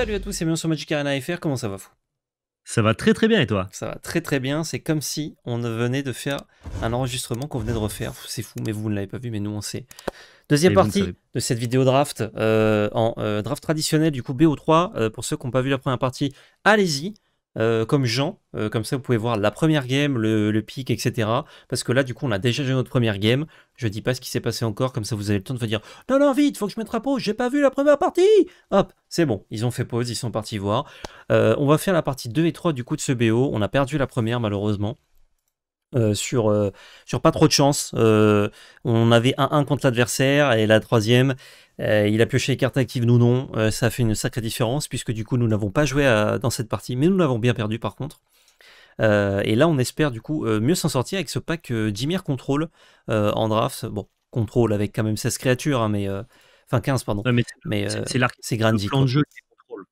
Salut à tous et bienvenue sur Magic Arena FR, comment ça va fou? Ça va très très bien et toi Ça va très très bien, c'est comme si on venait de faire un enregistrement qu'on venait de refaire. C'est fou, mais vous ne l'avez pas vu, mais nous on sait. Deuxième partie de cette vidéo draft euh, en euh, draft traditionnel du coup BO3. Euh, pour ceux qui n'ont pas vu la première partie, allez-y. Euh, comme Jean, euh, comme ça vous pouvez voir la première game, le, pic, etc. Parce que là, du coup, on a déjà joué notre première game. Je dis pas ce qui s'est passé encore, comme ça vous avez le temps de vous dire Non, non, vite, faut que je mette pause, j'ai pas vu la première partie Hop, c'est bon, ils ont fait pause, ils sont partis voir. Euh, on va faire la partie 2 et 3 du coup de ce BO. On a perdu la première, malheureusement. Euh, sur, euh, sur pas trop de chance. Euh, on avait 1-1 contre l'adversaire et la troisième, il a pioché les cartes actives, nous non. ça a fait une sacrée différence puisque du coup nous n'avons pas joué dans cette partie, mais nous l'avons bien perdu par contre. et là on espère du coup mieux s'en sortir avec ce pack Dimir contrôle en draft. Bon, contrôle avec quand même 16 créatures, hein, mais... Enfin 15 pardon. mais c'est l'arc c'est de jeu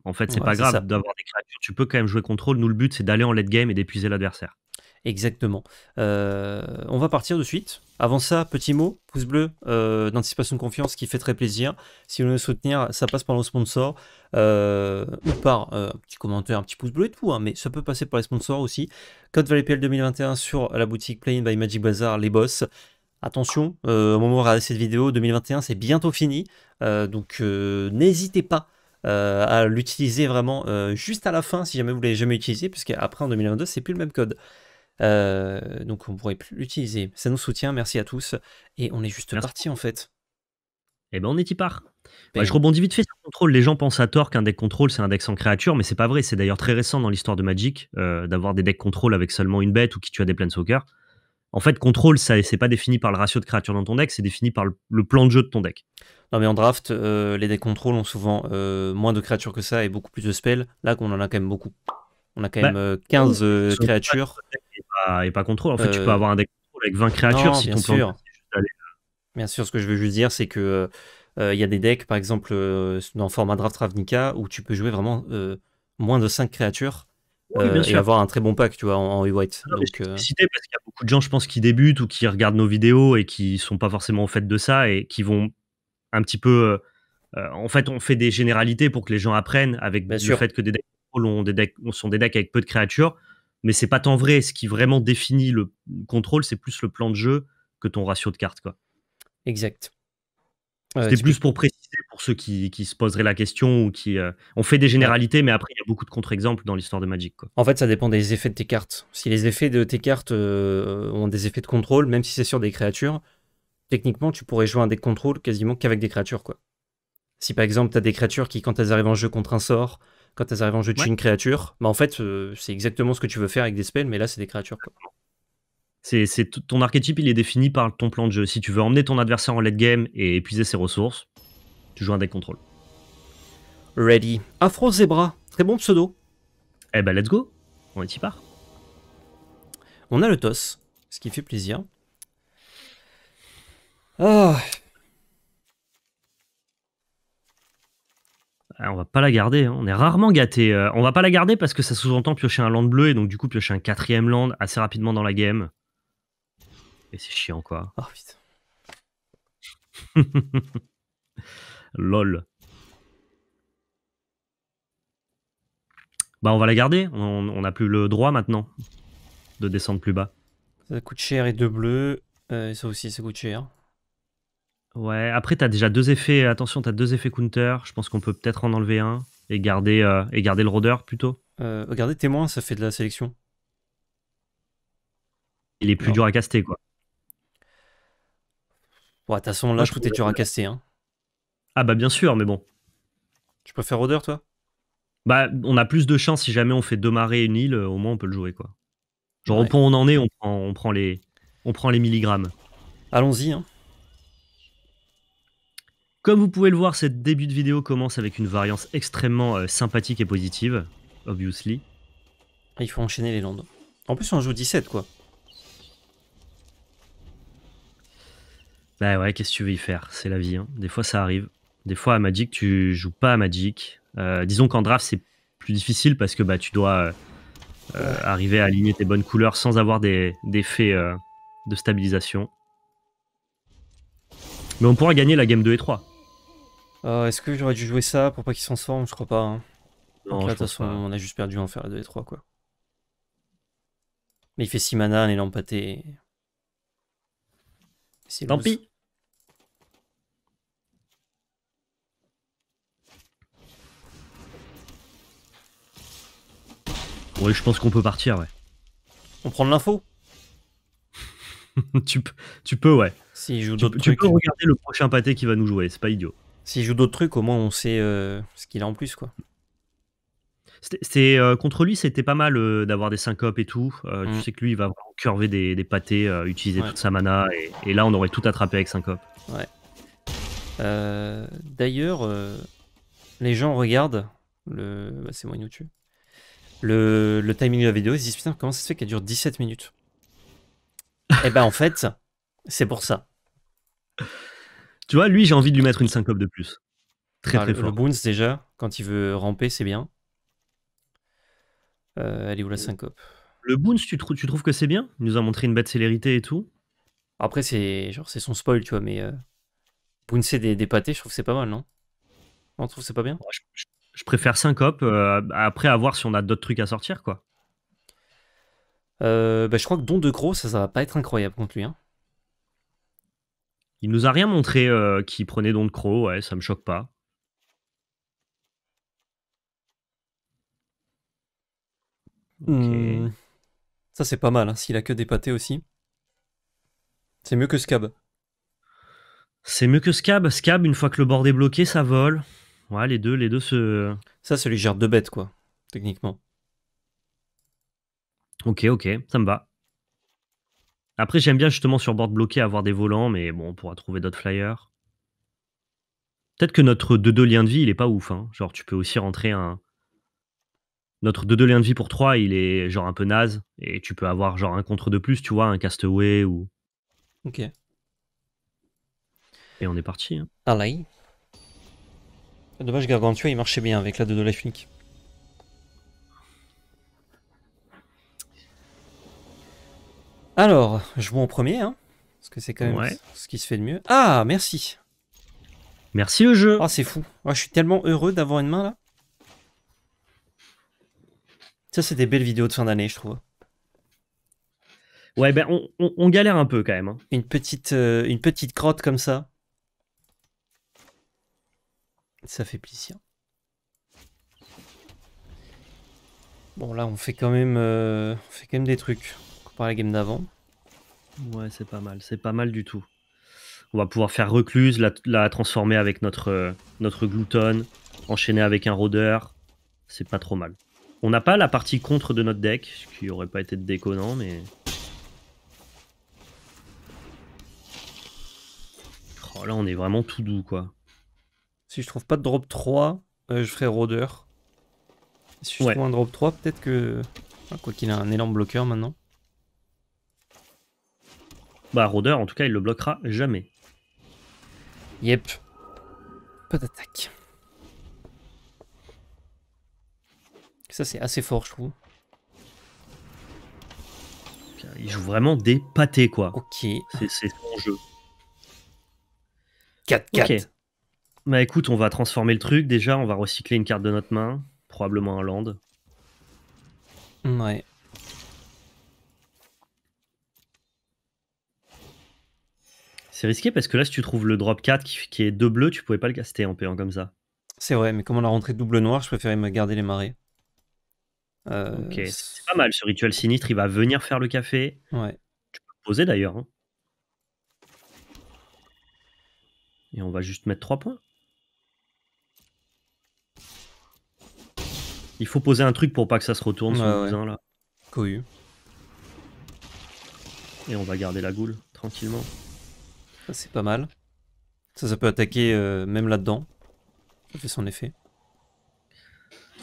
En fait, c'est pas grave d'avoir des créatures. Tu peux quand même jouer contrôle. Nous, le but, c'est d'aller en late game et d'épuiser l'adversaire. Exactement. Euh, on va partir de suite. Avant ça, petit mot, pouce bleu euh, d'anticipation de confiance qui fait très plaisir. Si vous voulez soutenir, ça passe par nos sponsors euh, ou par un petit commentaire, un petit pouce bleu et tout, hein, mais ça peut passer par les sponsors aussi. Code PL 2021 sur la boutique Playing by Magic Bazaar, les boss. Attention, au moment où vous regardez cette vidéo, 2021 c'est bientôt fini, donc n'hésitez pas à l'utiliser vraiment juste à la fin si jamais vous l'avez jamais utilisé, puisque après en 2022 c'est plus le même code. Euh, donc on pourrait l'utiliser. Ça nous soutient, merci à tous. Et on est juste parti en fait. et eh ben on est y part. Ben je rebondis vite fait sur contrôle. Les gens pensent à tort qu'un deck contrôle c'est un deck sans créature, mais c'est pas vrai. C'est d'ailleurs très récent dans l'histoire de Magic euh, d'avoir des decks contrôle avec seulement une bête ou qui tue à des planeswalkers. En fait, contrôle, ça c'est pas défini par le ratio de créatures dans ton deck, c'est défini par le, plan de jeu de ton deck. Non mais en draft, euh, les decks contrôle ont souvent moins de créatures que ça et beaucoup plus de spells. Là, qu'on en a quand même beaucoup on a quand bah, même 15 euh, euh, créatures. Et pas, contrôle. En fait, tu peux euh, avoir un deck avec 20 créatures. Non, hein, bien sûr. bien sûr, ce que je veux juste dire, c'est que il y a des decks, par exemple, dans le format Draft Ravnica, où tu peux jouer vraiment moins de 5 créatures. et avoir un très bon pack, tu vois, en, e-white. Euh... parce qu'il y a beaucoup de gens, je pense, qui débutent ou qui regardent nos vidéos et qui sont pas forcément au fait de ça et qui vont un petit peu. en fait, on fait des généralités pour que les gens apprennent avec le fait que des decks on des sont des decks avec peu de créatures, mais c'est pas tant vrai. Ce qui vraiment définit le contrôle, c'est plus le plan de jeu que ton ratio de cartes. Quoi. Exact. C'était plus pour préciser pour ceux qui, se poseraient la question ou qui euh, on fait des généralités, mais après il y a beaucoup de contre-exemples dans l'histoire de Magic. En fait, ça dépend des effets de tes cartes. Si les effets de tes cartes euh, ont des effets de contrôle, même si c'est sur des créatures, techniquement tu pourrais jouer un deck contrôle quasiment qu'avec des créatures. Quoi. Si par exemple tu as des créatures qui, quand elles arrivent en jeu contre un sort, quand elles arrivent en jeu, tu es une créature. Bah, en fait, euh, c'est exactement ce que tu veux faire avec des spells, mais là, c'est des créatures. Quoi. C'est, ton archétype, il est défini par ton plan de jeu. Si tu veux emmener ton adversaire en late game et épuiser ses ressources, tu joues un deck contrôle. Ready. Afro Zebra, très bon pseudo. Eh ben, let's go. On y part. On a le toss, ce qui fait plaisir. Ah, on va pas la garder. Hein. On est rarement gâté. Euh. on va pas la garder parce que ça sous-entend piocher un land bleu et donc du coup piocher un quatrième land assez rapidement dans la game. Et c'est chiant quoi. Oh putain. Lol. Bah on va la garder. On n'a plus le droit maintenant de descendre plus bas. Ça coûte cher et deux bleus. Euh, ça aussi ça coûte cher. Ouais, après, t'as déjà deux effets. Attention, t'as deux effets counter. Je pense qu'on peut peut-être en enlever un et garder, euh, et garder le rôdeur plutôt. Euh, regardez, témoin, ça fait de la sélection. Il est plus dur à caster, quoi. Ouais, de toute façon, là, je tu es dur à caster. Hein. Ah, bah, bien sûr, mais bon. Tu préfères rôdeur, toi Bah, on a plus de chance si jamais on fait deux marées et une île. Au moins, on peut le jouer, quoi. Genre, au on en est, on prend, les, on prend les milligrammes. Allons-y, hein. Comme vous pouvez le voir, cette début de vidéo commence avec une variance extrêmement euh, sympathique et positive, obviously. Il faut enchaîner les landes. En plus, on joue 17, quoi. Bah ouais, qu'est-ce que tu veux y faire C'est la vie, hein. Des fois, ça arrive. Des fois, à Magic, tu joues pas à Magic. Euh, disons qu'en draft, c'est plus difficile parce que bah, tu dois euh, arriver à aligner tes bonnes couleurs sans avoir des, des faits de stabilisation. Mais on pourra gagner la game 2 et 3. Euh, est-ce que j'aurais dû jouer ça pour pas qu'il s'en transforme Je crois pas. Hein. Non, de toute façon, on a juste perdu en faire les 2 et 3, quoi. Mais il fait 6 mana, et l'empaté. Tant pis Ouais, je pense qu'on peut partir, ouais. On prend de l'info tu, peux, ouais. Si, joue tu peux regarder le prochain pâté qui va nous jouer, c'est pas idiot. S'il joue d'autres trucs, au moins on sait euh, ce qu'il a en plus, quoi. C'est euh, contre lui, c'était pas mal euh, d'avoir des syncopes et tout. Tu mm. sais que lui, il va curver des, pâtés, utiliser toute sa mana, et, là, on aurait tout attrapé avec syncope. Ouais. D'ailleurs, les gens regardent le. Bah, c'est moi, YouTube. Le, timing de la vidéo, ils se disent putain, comment ça se fait qu'elle dure 17 minutes Et eh ben en fait, c'est pour ça. Tu vois, lui, j'ai envie de lui mettre une syncope de plus. Très, très fort. Le boons, déjà, quand il veut ramper, c'est bien. Allez, euh, elle est où la euh, syncope Le boons, tu, trouves que c'est bien Il nous a montré une bête célérité et tout. Après, c'est genre c'est son spoil, tu vois, mais euh, Boons c'est des, pâtés, je trouve que c'est pas mal, non On trouve c'est pas bien je, préfère syncope, après à voir si on a d'autres trucs à sortir, quoi. Bah, je crois que don de gros, ça, ça va pas être incroyable contre lui. Hein. Il nous a rien montré qu'il euh, qui prenait Don Crow, ouais, ça me choque pas. Hmm. Ça c'est pas mal, hein, s'il a que des pâtés aussi. C'est mieux que Scab. C'est mieux que Scab. Scab, une fois que le bord est bloqué, ça vole. Ouais, les deux, les deux se. Ça, c'est lui gère deux bêtes, quoi, techniquement. Ok, ok, ça me va. Après, j'aime bien justement sur board bloqué avoir des volants, mais bon, on pourra trouver d'autres flyers. Peut-être que notre 2-2 lien de vie, il est pas ouf. Hein. Genre, tu peux aussi rentrer un. Notre 2-2 lien de vie pour 3, il est genre un peu naze. Et tu peux avoir genre un contre de plus, tu vois, un castaway ou. Ok. Et on est parti. Hein. Allez. Ah, ah, dommage, Gargantua, il marchait bien avec la 2-2 life link. Alors, je joue en premier, hein, parce que c'est quand même ce qui se fait de mieux. Ah, merci. Merci le jeu. Ah, c'est fou. Ah, je suis tellement heureux d'avoir une main là. Ça, c'est des belles vidéos de fin d'année, je trouve. Ouais, ben on, galère un peu quand même. Hein. Une, petite, euh, une petite crotte comme ça. Ça fait plaisir. Bon, là, on fait quand même, euh, on fait quand même des trucs la game d'avant. Ouais, c'est pas mal, c'est pas mal du tout. On va pouvoir faire recluse, la, transformer avec notre, euh, notre glouton, enchaîner avec un rôdeur. C'est pas trop mal. On n'a pas la partie contre de notre deck, ce qui aurait pas été déconnant, mais... Oh, là, on est vraiment tout doux, quoi. Si je trouve pas de drop 3, euh, je ferai rôdeur. Si je trouve un drop 3, peut-être que... quoi qu'il a un élan bloqueur maintenant. Bah, Roder, en tout cas, il le bloquera jamais. Yep. Pas d'attaque. Ça, c'est assez fort, je trouve. Il joue vraiment des pâtés, quoi. Ok. C'est son jeu. 4-4. Bah écoute, on va transformer le truc déjà. On va recycler une carte de notre main. Probablement un land. Ouais. C'est risqué parce que là, si tu trouves le drop 4 qui, est 2 bleus, tu pouvais pas le caster en payant comme ça. C'est vrai, mais comme on a rentré double noir, je préférais me garder les marées. Euh, ok, c'est pas mal ce rituel sinistre. Il va venir faire le café. Ouais. Tu peux le poser d'ailleurs. Hein. Et on va juste mettre 3 points. Il faut poser un truc pour pas que ça se retourne sur le cousin là. Cohu. Et on va garder la goule tranquillement. Ça c'est pas mal. Ça, ça peut attaquer euh, même là-dedans. Ça fait son effet.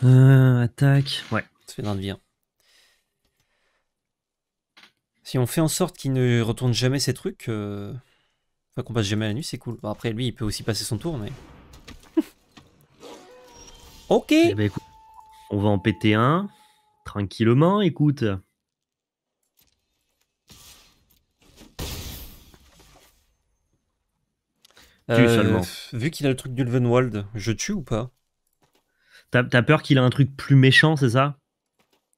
Euh, attaque. Ouais, ça fait d'un devient. Hein. Si on fait en sorte qu'il ne retourne jamais ses trucs, euh, enfin qu'on passe jamais la nuit, c'est cool. après, lui, il peut aussi passer son tour, mais. ok. Eh ben, on va en péter un tranquillement. Écoute. Euh, seulement. Vu qu'il a le truc d'Ulvenwald, je tue ou pas T'as peur qu'il a un truc plus méchant, c'est ça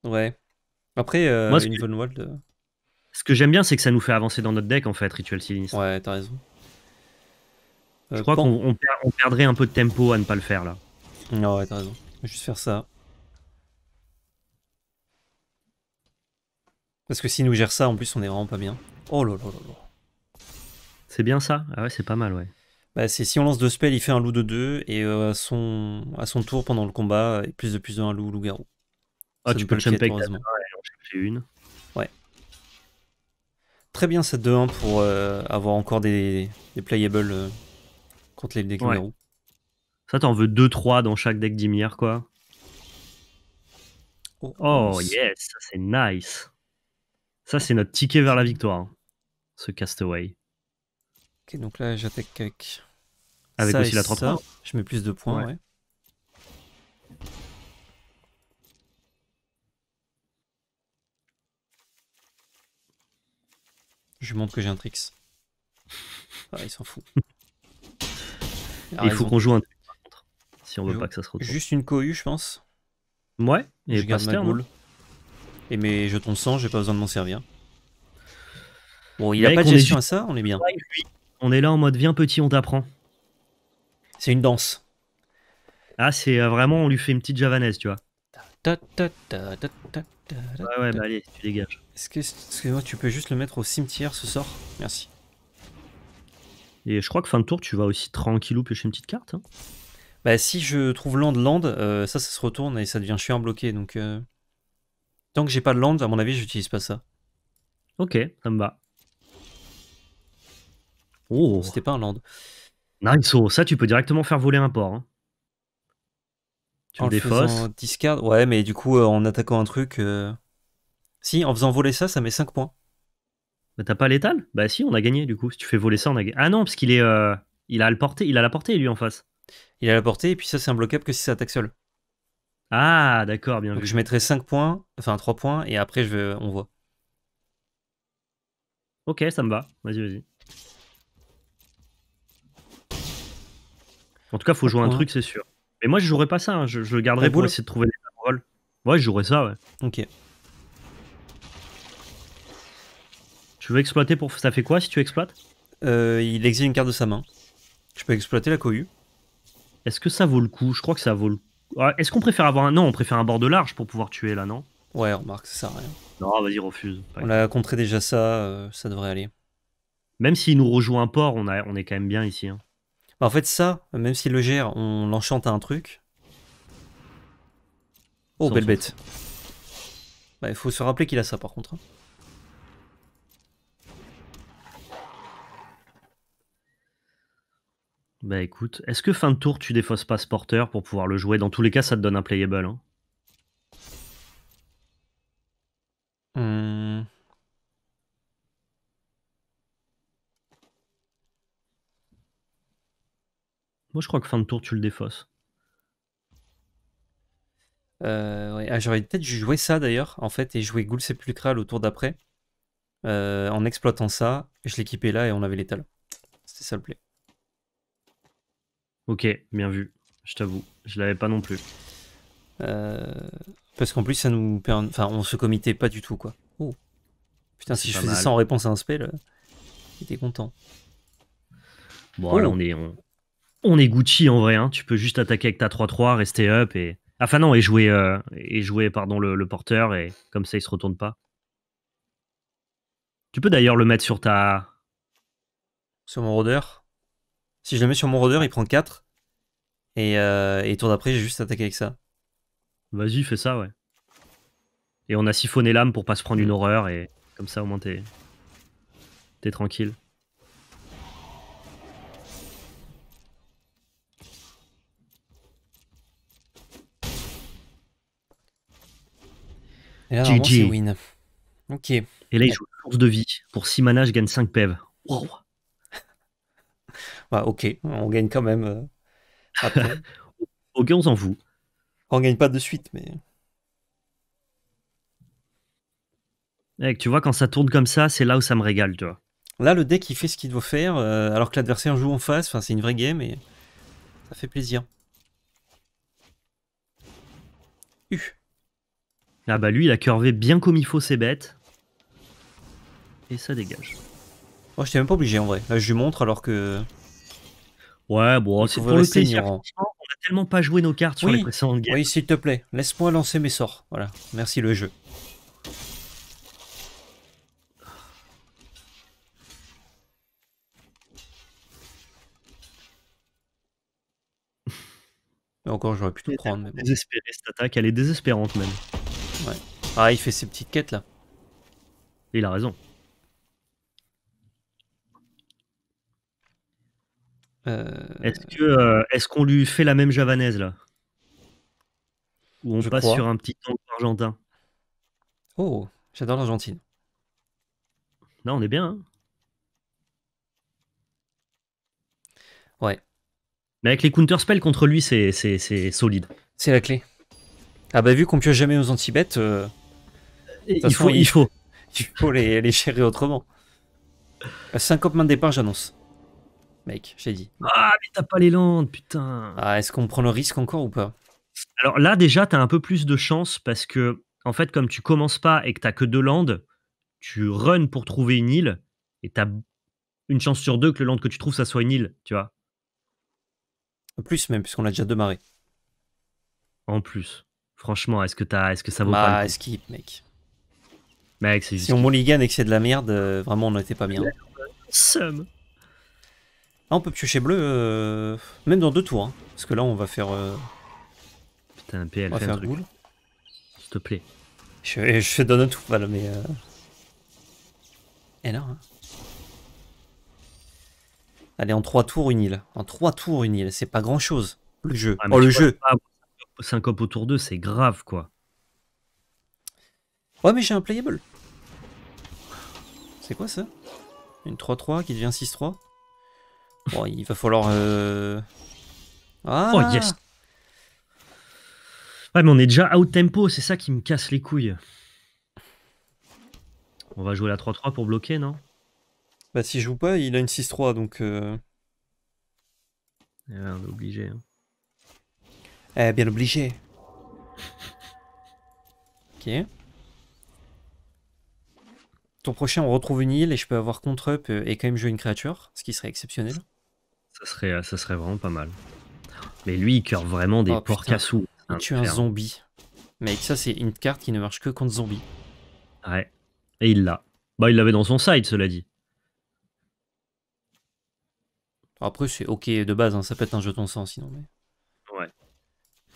Ouais. Après, euh, Moi, ce Ulvenwald. Que... Euh, ce que j'aime bien, c'est que ça nous fait avancer dans notre deck, en fait, Rituel Sinistre. Ouais, t'as raison. Je euh, crois qu'on perdrait un peu de tempo à ne pas le faire, là. Non, ouais, t'as raison. Je vais juste faire ça. Parce que s'il nous gère ça, en plus, on est vraiment pas bien. Oh là là là là. C'est bien ça Ah ouais, c'est pas mal, ouais. Bah, si on lance deux spells, il fait un loup de deux et euh, à, son, tour pendant le combat, il plus de plus de un loup loup-garou. Ah, tu peux le champer heureusement. J'ai ah, une. Ouais. Très bien cette 2-1 pour euh, avoir encore des, playables euh, contre les decks ouais. garou Ça, t'en veux 2-3 dans chaque deck d'Imir, quoi. Oh, oh, oh yes, ça c'est nice. Ça, c'est notre ticket vers la victoire, hein, ce castaway. Ok, donc là, j'attaque avec avec aussi la 3 Je mets plus de points, Je lui montre que j'ai un tricks. Ah, il s'en fout. il faut qu'on joue un Si on veut pas que ça se retrouve. Juste une cohue, je pense. Ouais, et je garde ma boule. Hein. Et mes jetons de sang, j'ai pas besoin de m'en servir. Bon, il a pas de gestion à ça, on est bien. On est là en mode viens petit, on t'apprend. C'est une danse. Ah, c'est euh, vraiment, on lui fait une petite javanaise, tu vois. Ouais, ouais, bah allez, tu dégages. Est-ce que, moi tu peux juste le mettre au cimetière ce sort Merci. Et je crois que fin de tour, tu vas aussi tranquillou piocher une petite carte. Hein. Bah, si je trouve land land, euh, ça, ça se retourne et ça devient chiant bloqué. Donc, euh, tant que j'ai pas de land, à mon avis, j'utilise pas ça. Ok, ça me va. Oh. C'était pas un land. Non, ça tu peux directement faire voler un port. Hein. Tu en faisant discard, ouais, mais du coup, euh, en attaquant un truc. Euh, si, en faisant voler ça, ça met 5 points. Bah t'as pas l'étal Bah si, on a gagné du coup. Si tu fais voler ça, on a gagné. Ah non, parce qu'il est. Euh, il a, le porté, il a la portée, lui, en face. Il a la portée, et puis ça, c'est un bloquable que si ça attaque seul. Ah, d'accord, bien Donc je mettrai 5 points, enfin 3 points, et après, on voit. Ok, ça me va. Vas-y, vas-y. En tout cas, il faut jouer un truc, c'est sûr. Mais moi, je jouerais pas ça. Hein. Je, le garderais ah, pour essayer de trouver des paroles. Ouais, je jouerais ça, ouais. Ok. Tu veux exploiter pour. Ça fait quoi si tu exploites euh, Il exige une carte de sa main. Je peux exploiter la cohue. Est-ce que ça vaut le coup Je crois que ça vaut le coup. Ah, est-ce qu'on préfère avoir un. Non, on préfère un bord de large pour pouvoir tuer là, non Ouais, remarque, ça sert à rien. Non, vas-y, refuse. on a contré déjà ça, euh, ça devrait aller. Même s'il nous rejoint un port, on, on est quand même bien ici. Hein. Bah, en fait, ça, même s'il le gère, on l'enchante à un truc. Oh, belle bête. Bah, il faut se rappeler qu'il a ça par contre. Hein. Bah écoute, est-ce que fin de tour tu défausses pas ce porteur pour pouvoir le jouer Dans tous les cas, ça te donne un playable. Hein je crois que fin de tour, tu le défausses. Euh, ah, j'aurais peut-être joué ça d'ailleurs, en fait, et joué Ghoul Sepulchral au tour d'après. Euh, en exploitant ça, je l'équipais là et on avait l'étal. C'était ça le play. Ok, bien vu. Je t'avoue, je l'avais pas non plus. Euh, parce qu'en plus, ça nous permet. Enfin, on se commitait pas du tout, quoi. Oh. Putain, si je faisais ça en réponse à un spell, j'étais content. Bon, là, oh. on est, on est Gucci en vrai. Hein. Tu peux juste attaquer avec ta 3-3, rester up et. Ah, enfin non, et jouer, euh, et jouer pardon, le, porteur, et comme ça, il se retourne pas. Tu peux d'ailleurs le mettre sur ta... Sur mon rôdeur. Si je le mets sur mon rôdeur, il prend 4. Et, euh, et tour d'après, j'ai juste attaqué avec ça. Vas-y, fais ça, ouais. Et on a siphonné l'âme pour pas se prendre une mm. horreur, et comme ça, au moins, T'es tranquille. GG. Win. Ok. Et là, il joue source de vie. Pour 6 manas, je gagne 5 PEV. Wow. ok, on gagne quand même. Euh, ok, on s'en fout. On gagne pas de suite, mais. Mec, eh, tu vois, quand ça tourne comme ça, c'est là où ça me régale, tu vois. Là, le deck, il fait ce qu'il doit faire, euh, alors que l'adversaire joue en face. Enfin, c'est une vraie game et ça fait plaisir. U. Ah bah lui, il a curvé bien comme il faut ses bêtes. Et ça dégage. Moi, oh, je j'étais même pas obligé en vrai. Là, je lui montre alors que. Ouais, bon, c'est pour le plaisir. On a tellement pas joué nos cartes sur les précédentes games. Oui, s'il te plaît, laisse-moi lancer mes sorts. Voilà, merci le jeu. encore, j'aurais pu tout prendre. cette attaque, elle est désespérante même. Ah, il fait ses petites quêtes là. Il a raison. Euh, est-ce que euh, est-ce qu'on lui fait la même javanaise là Ou on passe sur un petit temps argentin Oh, j'adore l'Argentine. Non, on est bien. Hein. ouais. Mais avec les counter spells contre lui, c'est solide. C'est la clé. Ah bah vu qu'on pioche jamais aux anti-bêtes, euh, il, faut, il, faut, il faut les, les gérer autrement. 50 mains de départ, j'annonce. Mec, j'ai dit. Ah, mais t'as pas les landes, putain. Ah, est-ce qu'on prend le risque encore ou pas Alors là, déjà, t'as un peu plus de chance parce que, en fait, comme tu commences pas et que t'as que deux landes, tu runs pour trouver une île et t'as une chance sur deux que le land que tu trouves, ça soit une île, tu vois. En plus, même, puisqu'on a déjà démarré. En plus. Franchement, est-ce que, est -ce que ça vaut pas le bah, skip, mec. Mec, Si on mulligan et que c'est de la merde, euh, vraiment on n'était pas bien. Somme. on peut piocher bleu, euh, même dans deux tours. Hein, parce que là, on va faire. Euh, Putain, PL, on va faire S'il te plaît. Je, je donne un tout, voilà, mais. Euh... Et hein. là. Allez, en trois tours, une île. En trois tours, une île. C'est pas grand chose, le jeu. Ah, oh, le jeu. Syncope autour d'eux, c'est grave, quoi. Ouais, mais j'ai un playable C'est quoi ça Une 3-3 qui devient 6-3 Bon, il va falloir... Euh... Ah oh yes Ouais mais on est déjà out tempo, c'est ça qui me casse les couilles. On va jouer la 3-3 pour bloquer, non Bah si je joue pas, il a une 6-3 donc... Euh... Ah, on est obligé. Hein. Eh bien obligé. ok prochain, on retrouve une île et je peux avoir contre-up euh, et quand même jouer une créature, ce qui serait exceptionnel. Ça serait, euh, ça serait vraiment pas mal. Mais lui, il vraiment des oh, porcs porcassous. Hein, tu un zombie. Mec, ça, c'est une carte qui ne marche que contre zombie. Ouais. Et il l'a. Bah, il l'avait dans son side, cela dit. Après, c'est ok de base, hein, ça peut être un jeton sans sinon. Mais... Ouais.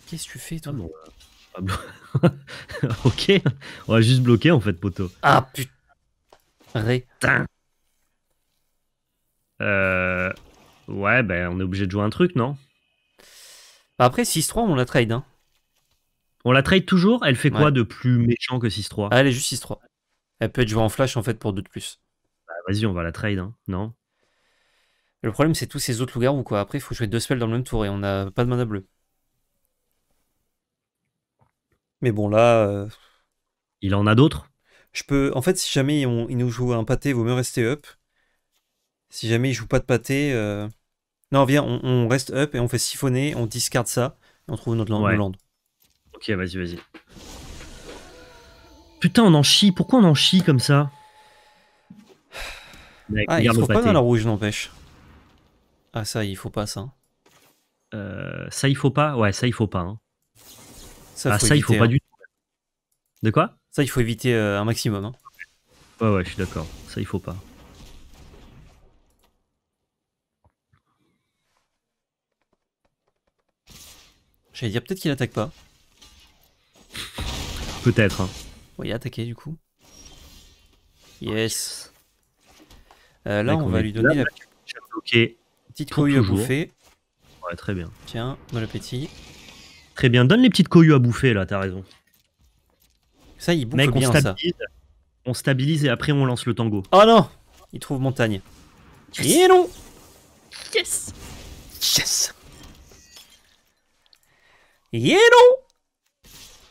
Qu'est-ce que tu fais, toi ah euh, ah ok, on va juste bloquer en fait, poteau. Ah putain. Ré. Euh... Ouais, ben on est obligé de jouer un truc, non bah, Après, 6-3, on la trade. Hein. On la trade toujours Elle fait quoi de plus méchant que 6-3 ah, Elle est juste 6-3. Elle peut être jouée en flash en fait pour deux de plus. Bah, Vas-y, on va la trade, hein. non Le problème, c'est tous ces autres loups-garous, quoi. Après, il faut jouer deux spells dans le même tour et on n'a pas de mana bleu. Mais bon, là. Euh, il en a d'autres je peux, en fait, si jamais on, il nous joue un pâté, Vous me mieux rester up. Si jamais il joue pas de pâté, euh, non, viens, on, reste up et on fait siphonner, on discarde ça et on trouve notre land. Ok, vas-y, vas-y. Putain, on en chie. Pourquoi on en chie comme ça Ah, il faut pas dans la rouge, n'empêche. Ah, ça, il faut pas ça. Hein. Euh, ça, il faut pas. Ouais, ça, il faut pas. Hein. ah, ça, il faut pas hein. du tout. De quoi ça, il faut éviter euh, un maximum. Hein. Ouais, ouais, je suis d'accord. Ça, il faut pas. J'allais dire peut-être qu'il attaque pas. Peut-être. Hein. Euh, on va il a du coup. Yes. là, on, va lui donner la petite couille à bouffer. Ouais, très bien. Tiens, bon appétit. Très bien, donne les petites cohues à bouffer là, t'as raison. Ça, il boucle on stabilise, ça. On stabilise et après on lance le tango. Oh non Il trouve montagne. Yes. Et Yes Yes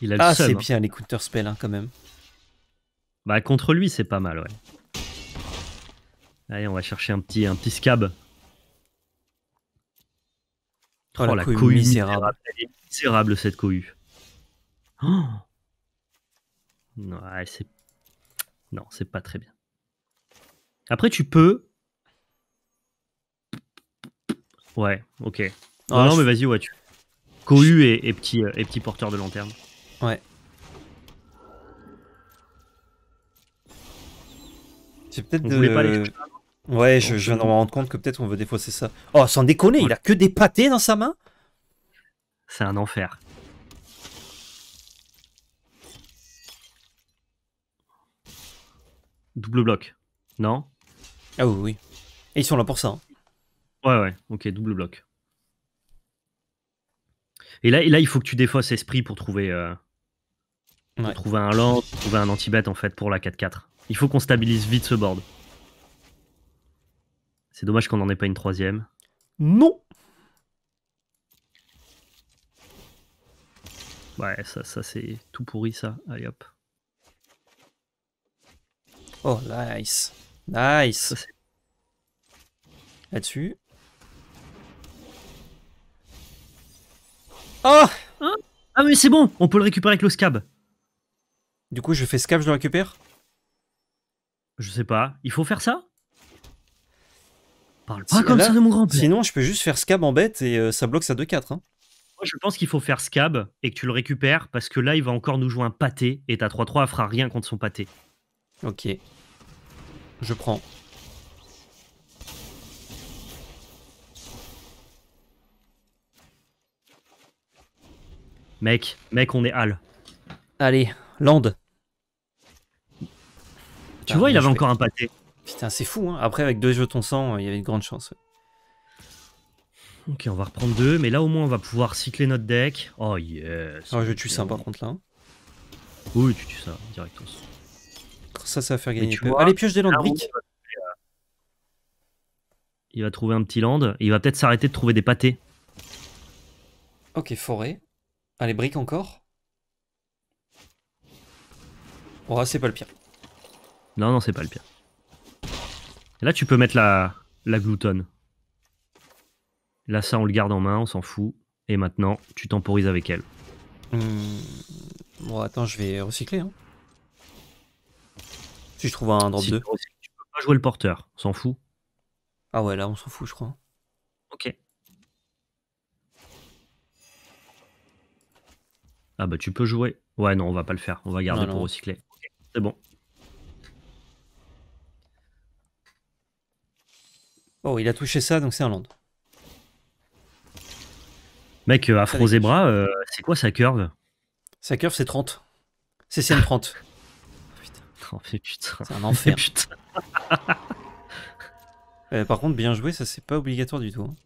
Il a le Ah, c'est hein. bien les counter hein, quand même. Bah, contre lui, c'est pas mal, ouais. Allez, on va chercher un petit, un petit scab. Oh, la, oh, couille cohue, misérable. misérable. Elle est misérable cette cohue. Oh non, c'est... Non, c'est pas très bien. Après, tu peux. Ouais, ok. Ah non, mais vas-y, ouais. Tu... Cohu et, petit, et euh, petit porteur de lanterne. Ouais. C'est peut-être. Pas Ouais, je, viens de me rendre compte que peut-être on veut défausser ça. Oh, sans déconner, il a que des pâtés dans sa main C'est un enfer. double bloc, non Ah oui, oui. Et ils sont là pour ça. Hein. Ouais, ouais, ok, double bloc. Et là, et là, il faut que tu défausses esprit pour trouver, euh, trouver un lance, trouver un anti-bet en fait pour la 4-4. Il faut qu'on stabilise vite ce board. C'est dommage qu'on n'en ait pas une troisième. Non Ouais, ça, ça c'est tout pourri ça. Allez hop. Oh, nice. Nice. Là-dessus. Oh ah, ah mais c'est bon, on peut le récupérer avec le scab. Du coup, je fais scab, je le récupère Je sais pas. Il faut faire ça Parle pas comme ça de mon Sinon, je peux juste faire scab en bête et euh, ça bloque ça 2-4. Hein. Moi, je pense qu'il faut faire scab et que tu le récupères parce que là, il va encore nous jouer un pâté et ta 3-3, fera rien contre son pâté. Ok. Je prends. Mec, mec, on est hal. Allez, land. Tu vois, il avait encore un pâté. Putain, c'est fou. Hein Après, avec deux jetons sang, il y avait une grande chance. Ok, on va reprendre deux. Mais là, au moins, on va pouvoir cycler notre deck. Oh yes. Oh je tue ça, par contre, là. Hein. Oui, tu tues ça, directos. Ça, ça va faire gagner. Allez, pioche des landes, briques. Euh, il va trouver un petit land. Il va peut-être s'arrêter de trouver des pâtés. Ok, forêt. Allez, briques encore. Oh, c'est pas le pire. Non, non, c'est pas le pire. là, tu peux mettre la, la gloutonne. Là, ça, on le garde en main, on s'en fout. Et maintenant, tu temporises avec elle. Hmm. Bon, attends, je vais recycler. Hein. Si je trouve un drop 2. Tu peux pas jouer le porteur, on s'en fout. Ah ouais, là on s'en fout, je crois. Ok. Ah bah tu peux jouer. Ouais, non, on va pas le faire. On va garder pour recycler. C'est bon. Oh, il a touché ça, donc c'est un land. Mec, euh, Afro Zebra, euh, c'est quoi sa curve Sa curve, c'est 30. C'est CM30. Oh, c'est un enfer. Euh, par contre, bien joué, ça c'est pas obligatoire du tout. Hein.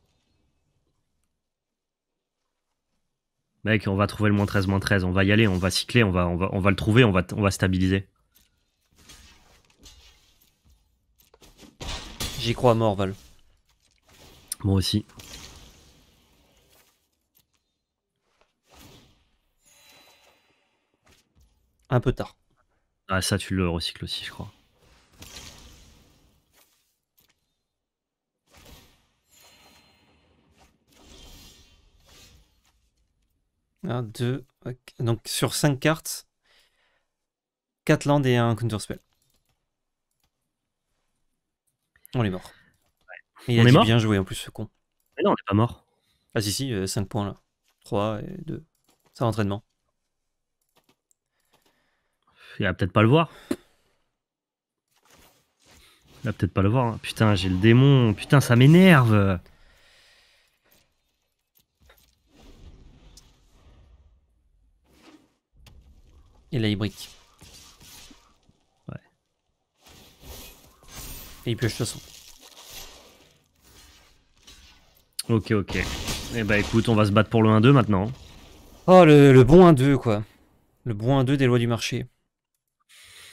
Mec, on va trouver le moins 13, moins 13. On va y aller, on va cycler, on va, on va, le trouver, on va, on va stabiliser. J'y crois mort, Val. Moi aussi. Un peu tard. Ah, ça, tu le recycles aussi, je crois. 1, 2... Donc sur 5 cartes, 4 landes et un counter-spell. On est mort. Ouais. Et on est mort bien joué en plus, ce con. Mais non, on n'est pas mort. Ah si, si, 5 euh, points là. 3 et 2. ça un entraînement il va peut-être pas le voir. Il va peut-être pas le voir. Putain, j'ai le démon. Putain, ça m'énerve. Et là, il brique. Ouais. Et il pioche de toute Ok, ok. Eh bah écoute, on va se battre pour le 1-2 maintenant. Oh, le, le bon 1-2, quoi. Le bon 1-2 des lois du marché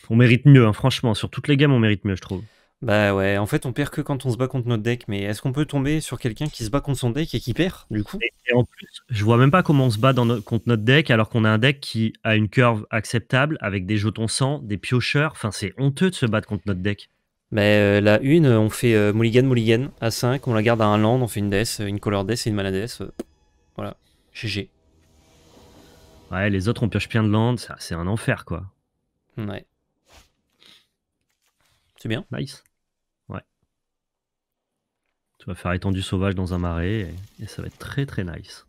on mérite mieux, hein, franchement. Sur toutes les gammes, on mérite mieux, je trouve. Bah ouais, en fait, on perd que quand on se bat contre notre deck, mais est-ce qu'on peut tomber sur quelqu'un qui se bat contre son deck et qui perd, du coup et, en plus, je vois même pas comment on se bat dans contre notre deck alors qu'on a un deck qui a une curve acceptable avec des jetons sang, des piocheurs. Enfin, c'est honteux de se battre contre notre deck. Mais bah, euh, la une, on fait euh, Mulligan, Mulligan à 5, on la garde à un land, on fait une death, une color death et une mana euh, voilà, GG. Ouais, les autres, on pioche plein de land, c'est un enfer quoi. Ouais. C'est bien. Nice. Ouais. Tu vas faire étendu sauvage dans un marais et, ça va être très très nice.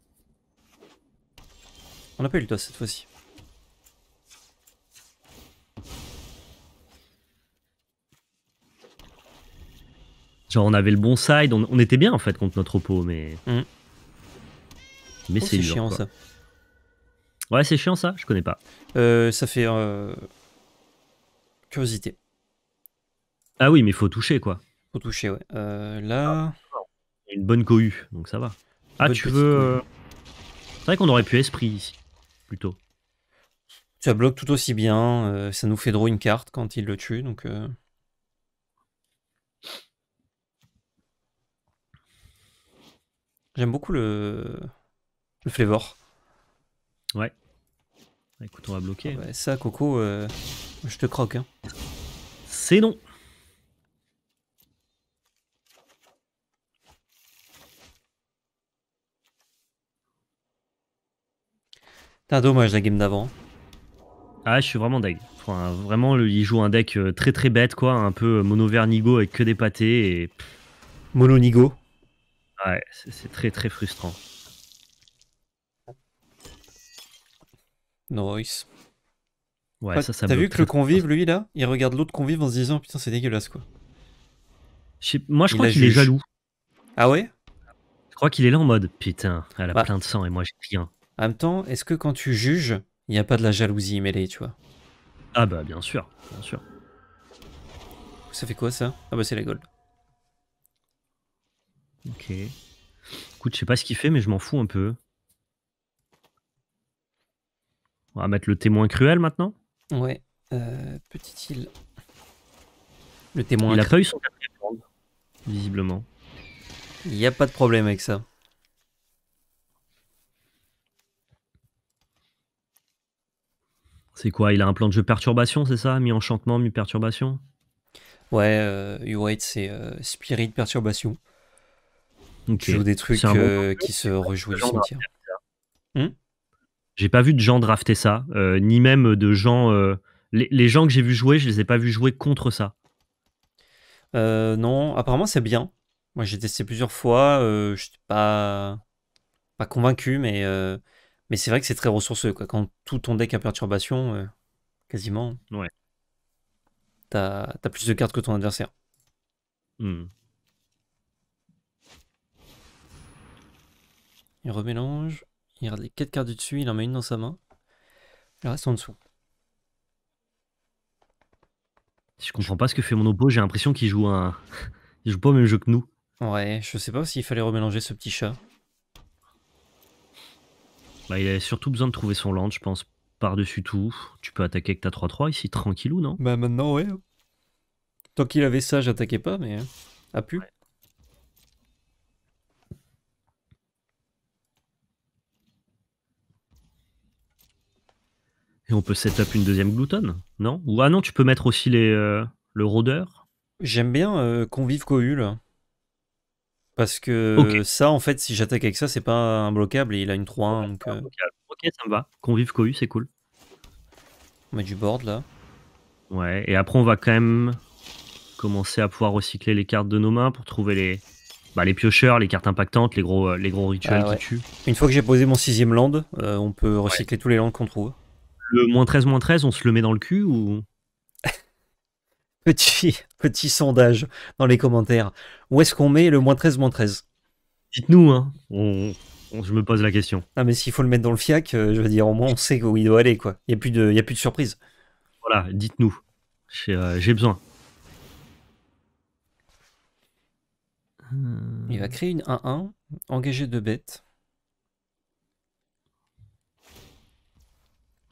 On n'a pas eu le cette fois-ci. Genre on avait le bon side, on, était bien en fait contre notre peau, mais... Mm. Mais oh, c'est chiant ça. Ouais c'est chiant ça, je connais pas. Euh, ça fait... Euh, curiosité. Ah oui, mais il faut toucher, quoi. Faut toucher, ouais. Euh, là. Ah, une bonne cohue, donc ça va. ah, tu veux. Euh, c'est vrai qu'on aurait pu esprit ici, plutôt. Ça bloque tout aussi bien. Euh, ça nous fait draw une carte quand il le tue, donc. Euh. J'aime beaucoup le. le flavor. Ouais. Écoute, on va bloquer. Ah ça, Coco, je te croque. Hein. C'est non. dommage la game d'avant. Ah, je suis vraiment deg. vraiment, il joue un deck euh, très très bête, quoi. Un peu euh, mono vernigo avec que des pâtés et. Mono nigo. Ouais, c'est très très frustrant. Noice. Ouais, ça ça, ça T'as vu que le convive, lui, là, il regarde l'autre convive en se disant Putain, c'est dégueulasse, quoi. Moi, je crois qu'il est jaloux. Ah ouais Je crois qu'il est là en mode Putain, elle a bah. plein de sang et moi, j'ai rien. En même temps, est-ce que quand tu juges, il n'y a pas de la jalousie mêlée, tu vois Ah bah bien sûr, bien sûr. Ça fait quoi ça Ah bah c'est la gold. Ok. Écoute, je sais pas ce qu'il fait, mais je m'en fous un peu. On va mettre le témoin cruel maintenant Ouais, euh, petite île. Le témoin Il a pas eu son visiblement. Il n'y a pas de problème avec ça. C'est quoi Il a un plan de jeu perturbation, c'est ça Mi-enchantement, mi-perturbation Ouais, euh, you u c'est euh, Spirit Perturbation. donc Tu joues des trucs euh, qui se rejouent hmm j'ai pas vu de gens drafter ça, ni même de gens. Les, gens que j'ai vu jouer, je les ai pas vu jouer contre ça. non, apparemment c'est bien. Moi j'ai testé plusieurs fois, je suis pas convaincu, mais mais c'est vrai que c'est très ressourceux, quoi. Quand tout ton deck a perturbation, euh, quasiment. Ouais. T'as plus de cartes que ton adversaire. Hmm. Il remélange. Il regarde les 4 cartes du dessus, il en met une dans sa main. Le reste en dessous. Je comprends pas ce que fait mon oppo, j'ai l'impression qu'il joue un. il joue pas au même jeu que nous. Ouais, je sais pas s'il fallait remélanger ce petit chat. Bah, il a surtout besoin de trouver son land, je pense, par-dessus tout. Tu peux attaquer avec ta 3-3 ici, ou non Bah maintenant, ouais. Tant qu'il avait ça, j'attaquais pas, mais... Hein. A pu. Et on peut setup une deuxième gloutonne, non Ou ah non, tu peux mettre aussi les, euh, le rôdeur. J'aime bien euh, Convive là. Parce que ça, en fait, si j'attaque avec ça, c'est pas imbloquable et il a une 3-1. Donc, euh. Ok, ça me va. Convive Cohu, c'est cool. On met du board là. Ouais, et après, on va quand même commencer à pouvoir recycler les cartes de nos mains pour trouver les, bah, les piocheurs, les cartes impactantes, les gros, euh, les gros rituels ah qui tuent. Une fois que j'ai posé mon sixième land, euh, on peut recycler tous les lands qu'on trouve. Le moins 13, moins 13, on se le met dans le cul ou. Petit petit sondage dans les commentaires. Où est-ce qu'on met le moins 13, moins 13 Dites-nous, hein. je me pose la question. Ah, mais s'il faut le mettre dans le fiac, euh, je veux dire, au moins on sait où il doit aller, quoi. Il n'y a, plus de, a plus de surprise. Voilà, dites-nous. J'ai euh, besoin. Il va créer une 1-1, engager deux bêtes.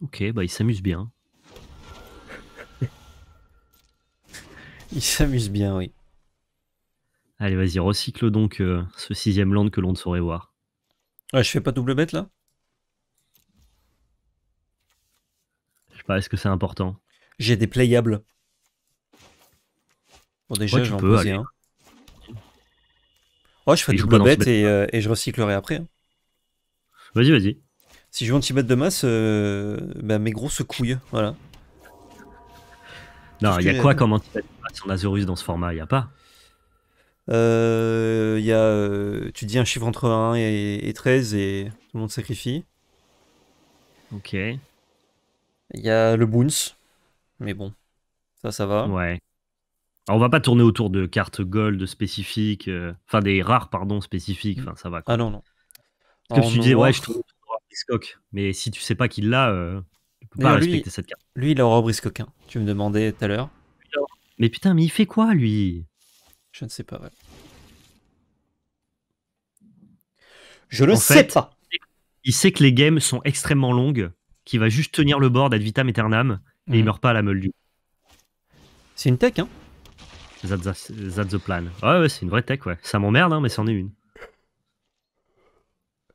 Ok, bah il s'amuse bien. Il s'amuse bien, oui. Allez, vas-y, recycle donc euh, ce sixième land que l'on ne saurait voir. Ouais, je fais pas double bête là Je sais pas, est-ce que c'est important J'ai des playables. Bon, déjà, j'en poser un. Oh, je fais double bête euh, et, je recyclerai après. Hein. Vas-y, vas-y. Si je veux petit bête de masse, euh, bah, mes grosses couilles, voilà. Non, il y a quoi comme sur azurus dans ce format Il n'y a pas il y a, euh, euh, tu dis un chiffre entre 1 et, 13 et tout le monde sacrifie. Ok. Il y a le boons, mais bon, ça, ça va. Ouais. on va pas tourner autour de cartes gold spécifiques, euh, enfin des rares, pardon, spécifiques, enfin ça va. Ah non, non. Comme tu disais, ouais, je tourne autour mais si tu sais pas qu'il l'a, pas respecter lui, cette carte. Lui, il aura aucun. Tu me demandais tout à l'heure. Mais putain, mais il fait quoi, lui Je ne sais pas, ouais. Je le sais pas Il sait que les games sont extrêmement longues, qu'il va juste tenir le bord ad vitam aeternam, et il mhm. meurt pas à la meule du C'est une tech, hein that's, plan. Ouais, ouais, c'est une vraie tech, ouais. Ça m'emmerde, hein, mais c'en est une.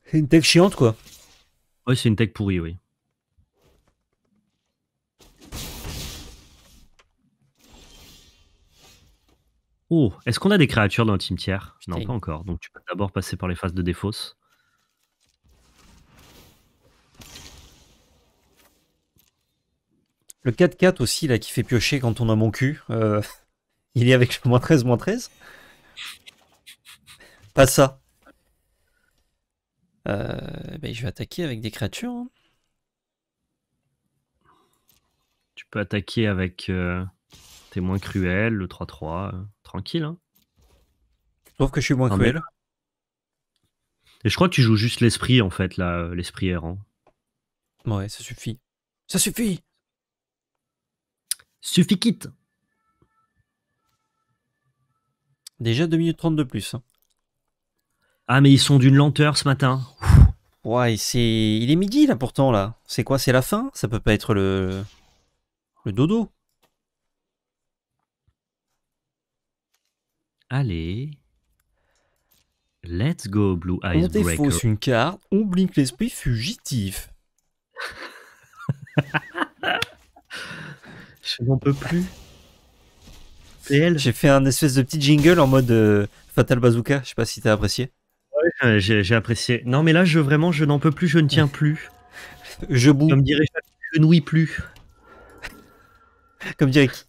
C'est une tech chiante, quoi. Ouais, c'est une tech pourrie, oui. Oh, est-ce qu'on a des créatures dans le cimetière Non, pas encore. Donc tu peux d'abord passer par les phases de défausse. Le 4-4 aussi, là, qui fait piocher quand on a mon cul. Euh, il est avec moins 13, 13. Pas ça. Euh, ben, je vais attaquer avec des créatures. Hein. Tu peux attaquer avec euh, tes moins cruels, le 3-3 tranquille. Hein. que je suis moins cruel Et je crois que tu joues juste l'esprit, en fait, là, euh, l'esprit errant. Ouais, ça suffit. Ça suffit Suffit quitte Déjà 2 minutes 30 de plus. Hein. Ah, mais ils sont d'une lenteur ce matin. Ouais, c'est. Il est midi là pourtant là. C'est quoi C'est la fin Ça peut pas être le. Le dodo Allez. Let's go, Blue Eyes On défausse une carte, on blink l'esprit fugitif. Je n'en peux plus. J'ai fait un espèce de petit jingle en mode euh, Fatal Bazooka. Je sais pas si t'as apprécié. j'ai apprécié. Non, mais là, je vraiment, je n'en peux plus, je ne tiens plus. je bouge Comme dirait, je n'ouis plus. Comme dirait qui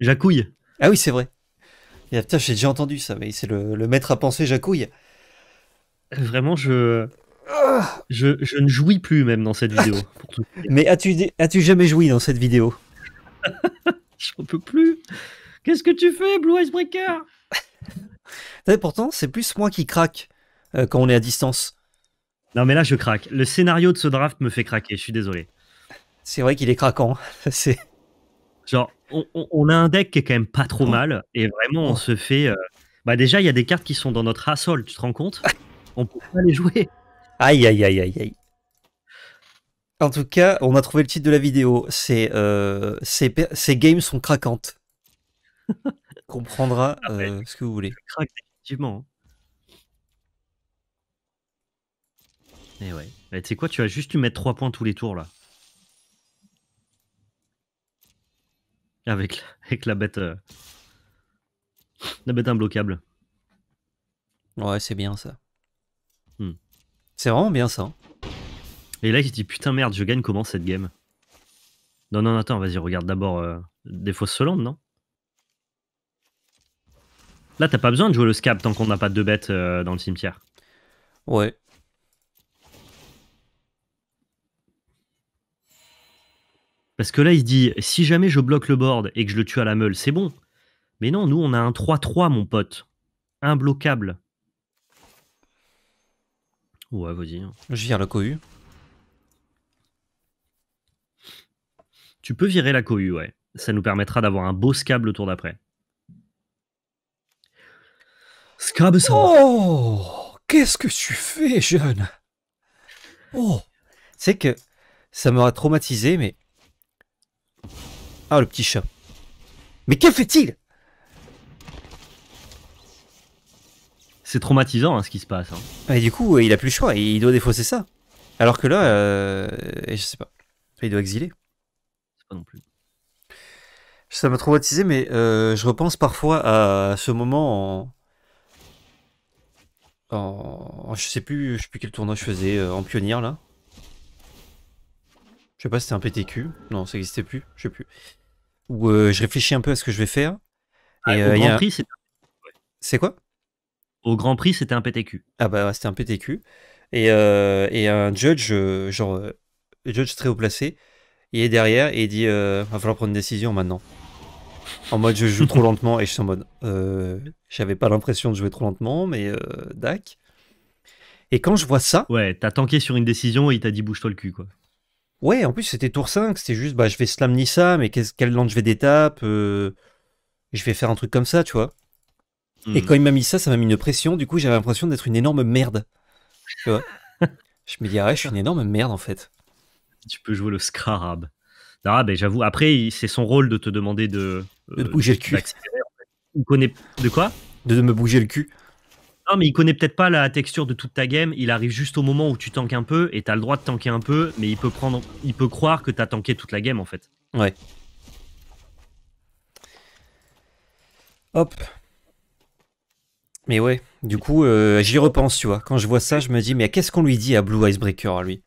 Jacouille. Ah oui, c'est vrai putain, j'ai déjà entendu ça, mais c'est le, le, maître à penser Jacouille. Vraiment, je... je... ne jouis plus même dans cette vidéo. mais as-tu as jamais joui dans cette vidéo Je peux plus. Qu'est-ce que tu fais, Blue Icebreaker Et Pourtant, c'est plus moi qui craque euh, quand on est à distance. Non, mais là, je craque. Le scénario de ce draft me fait craquer, je suis désolé. C'est vrai qu'il est craquant. C'est. Genre, on, a un deck qui est quand même pas trop mal. Et vraiment, on se fait. Euh, bah, déjà, il y a des cartes qui sont dans notre assol tu te rends compte On peut pas les jouer. Aïe, aïe, aïe, aïe, aïe. En tout cas, on a trouvé le titre de la vidéo. C'est euh, ces, ces games sont craquantes. Comprendra ah, euh, ce que vous voulez. Craque effectivement. Hein. Eh ouais. Tu sais quoi, tu vas juste lui mettre 3 points tous les tours là. Avec, avec la bête. Euh, la bête imbloquable. Ouais, c'est bien ça. Hmm. C'est vraiment bien ça. Hein. Et là, il dit putain merde, je gagne comment cette game Non, non, attends, vas-y, regarde d'abord euh, des fausses Solandes, non Là, t'as pas besoin de jouer le scap tant qu'on n'a pas de deux bêtes euh, dans le cimetière. Ouais. Parce que là, il se dit, si jamais je bloque le board et que je le tue à la meule, c'est bon. Mais non, nous, on a un 3-3, mon pote. Imbloquable. Ouais, vas-y. Hein. Je vire la cohue. Tu peux virer la cohue, ouais. Ça nous permettra d'avoir un beau scab le tour d'après. Scab Oh Qu'est-ce que tu fais, jeune Oh C'est que ça m'aura traumatisé, mais ah, le petit chat. Mais que fait-il C'est traumatisant hein, ce qui se passe. Hein. Et du coup, euh, il a plus le choix, il doit défausser ça. Alors que là, je euh, je sais pas. Il doit exiler. pas non plus. Ça m'a traumatisé, mais euh, je repense parfois à ce moment en... Je sais plus, je sais plus quel tournoi je faisais, en pionnière là. Je sais pas si c'était un PTQ. Non, ça n'existait plus. Je sais plus. Où euh, je réfléchis un peu à ce que je vais faire. Ah, au euh, Grand Prix, C'est quoi Au Grand Prix, c'était un PTQ. Ah bah, c'était un PTQ. Euh, et, un judge, genre, judge très haut placé, il est derrière et il dit Va falloir prendre une décision maintenant. En mode, je joue trop lentement et je suis en mode J'avais pas l'impression de jouer trop lentement, mais dac. Et quand je vois ça. Ouais, t'as tanké sur une décision et il t'a dit bouge-toi le cul, quoi. Ouais, en plus c'était tour 5, c'était juste bah je vais slam ni ça, mais qu'est-ce quelle land je vais d'étape euh, Je vais faire un truc comme ça, tu vois. Et hmm. quand il m'a mis ça, ça m'a mis une pression, du coup j'avais l'impression d'être une énorme merde. Je me dis ah je suis une énorme merde en fait. Tu peux jouer le Scarab. Ah j'avoue, après c'est son rôle de te demander de, euh, bouger le cul. connaît de quoi de me bouger le cul. Non, mais il connaît peut-être pas la texture de toute ta game. Il arrive juste au moment où tu tankes un peu et t'as le droit de tanker un peu, mais il peut prendre, il peut croire que t'as tanké toute la game en fait. Ouais. Hop. Mais ouais, du coup, euh, j'y repense, tu vois. Quand je vois ça, je me dis, mais qu'est-ce qu'on lui dit à Blue Icebreaker, à lui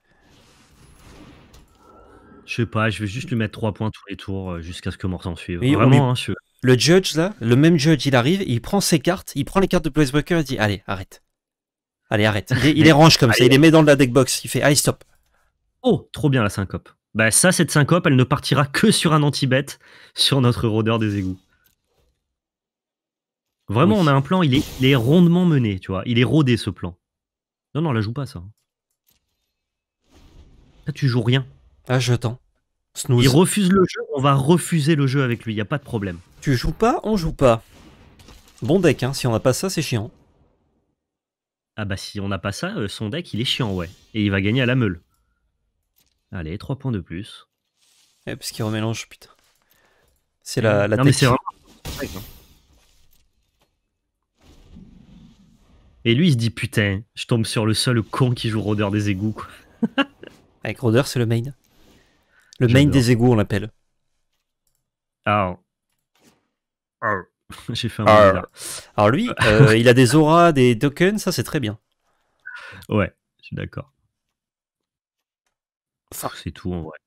je sais pas, je vais juste lui mettre 3 points tous les tours euh, jusqu'à ce que mort s'en suive. Vraiment, hein, Le judge, là, le même judge, il arrive, il prend ses cartes, il prend les cartes de Placebreaker, il dit Allez, arrête. Allez, arrête. Il, les range comme ça, il les met dans la deck box. Il fait Allez, stop. Oh, trop bien la syncope. Bah, ça, cette syncope, elle ne partira que sur un anti-bet, sur notre rôdeur des égouts. Vraiment, on a un plan, il est, rondement mené, tu vois. Il est rodé, ce plan. Non, non, la joue pas, ça. Là, tu joues rien. Ah, j'attends. Il refuse le jeu, on va refuser le jeu avec lui, il a pas de problème. Tu joues pas, on joue pas. Bon deck, hein, si on a pas ça, c'est chiant. Ah bah si on a pas ça, euh, son deck il est chiant, ouais. Et il va gagner à la meule. Allez, 3 points de plus. Ouais, eh, parce qu'il remélange, putain. C'est la, la hein. Et lui, il se dit putain, je tombe sur le seul con qui joue Rodeur des égouts. Quoi. Avec Rodeur, c'est le main. Le main des égouts, on l'appelle. Ah. J'ai fait un Alors lui, euh, il a des auras, des tokens, ça c'est très bien. Ouais, je suis d'accord. C'est tout en vrai.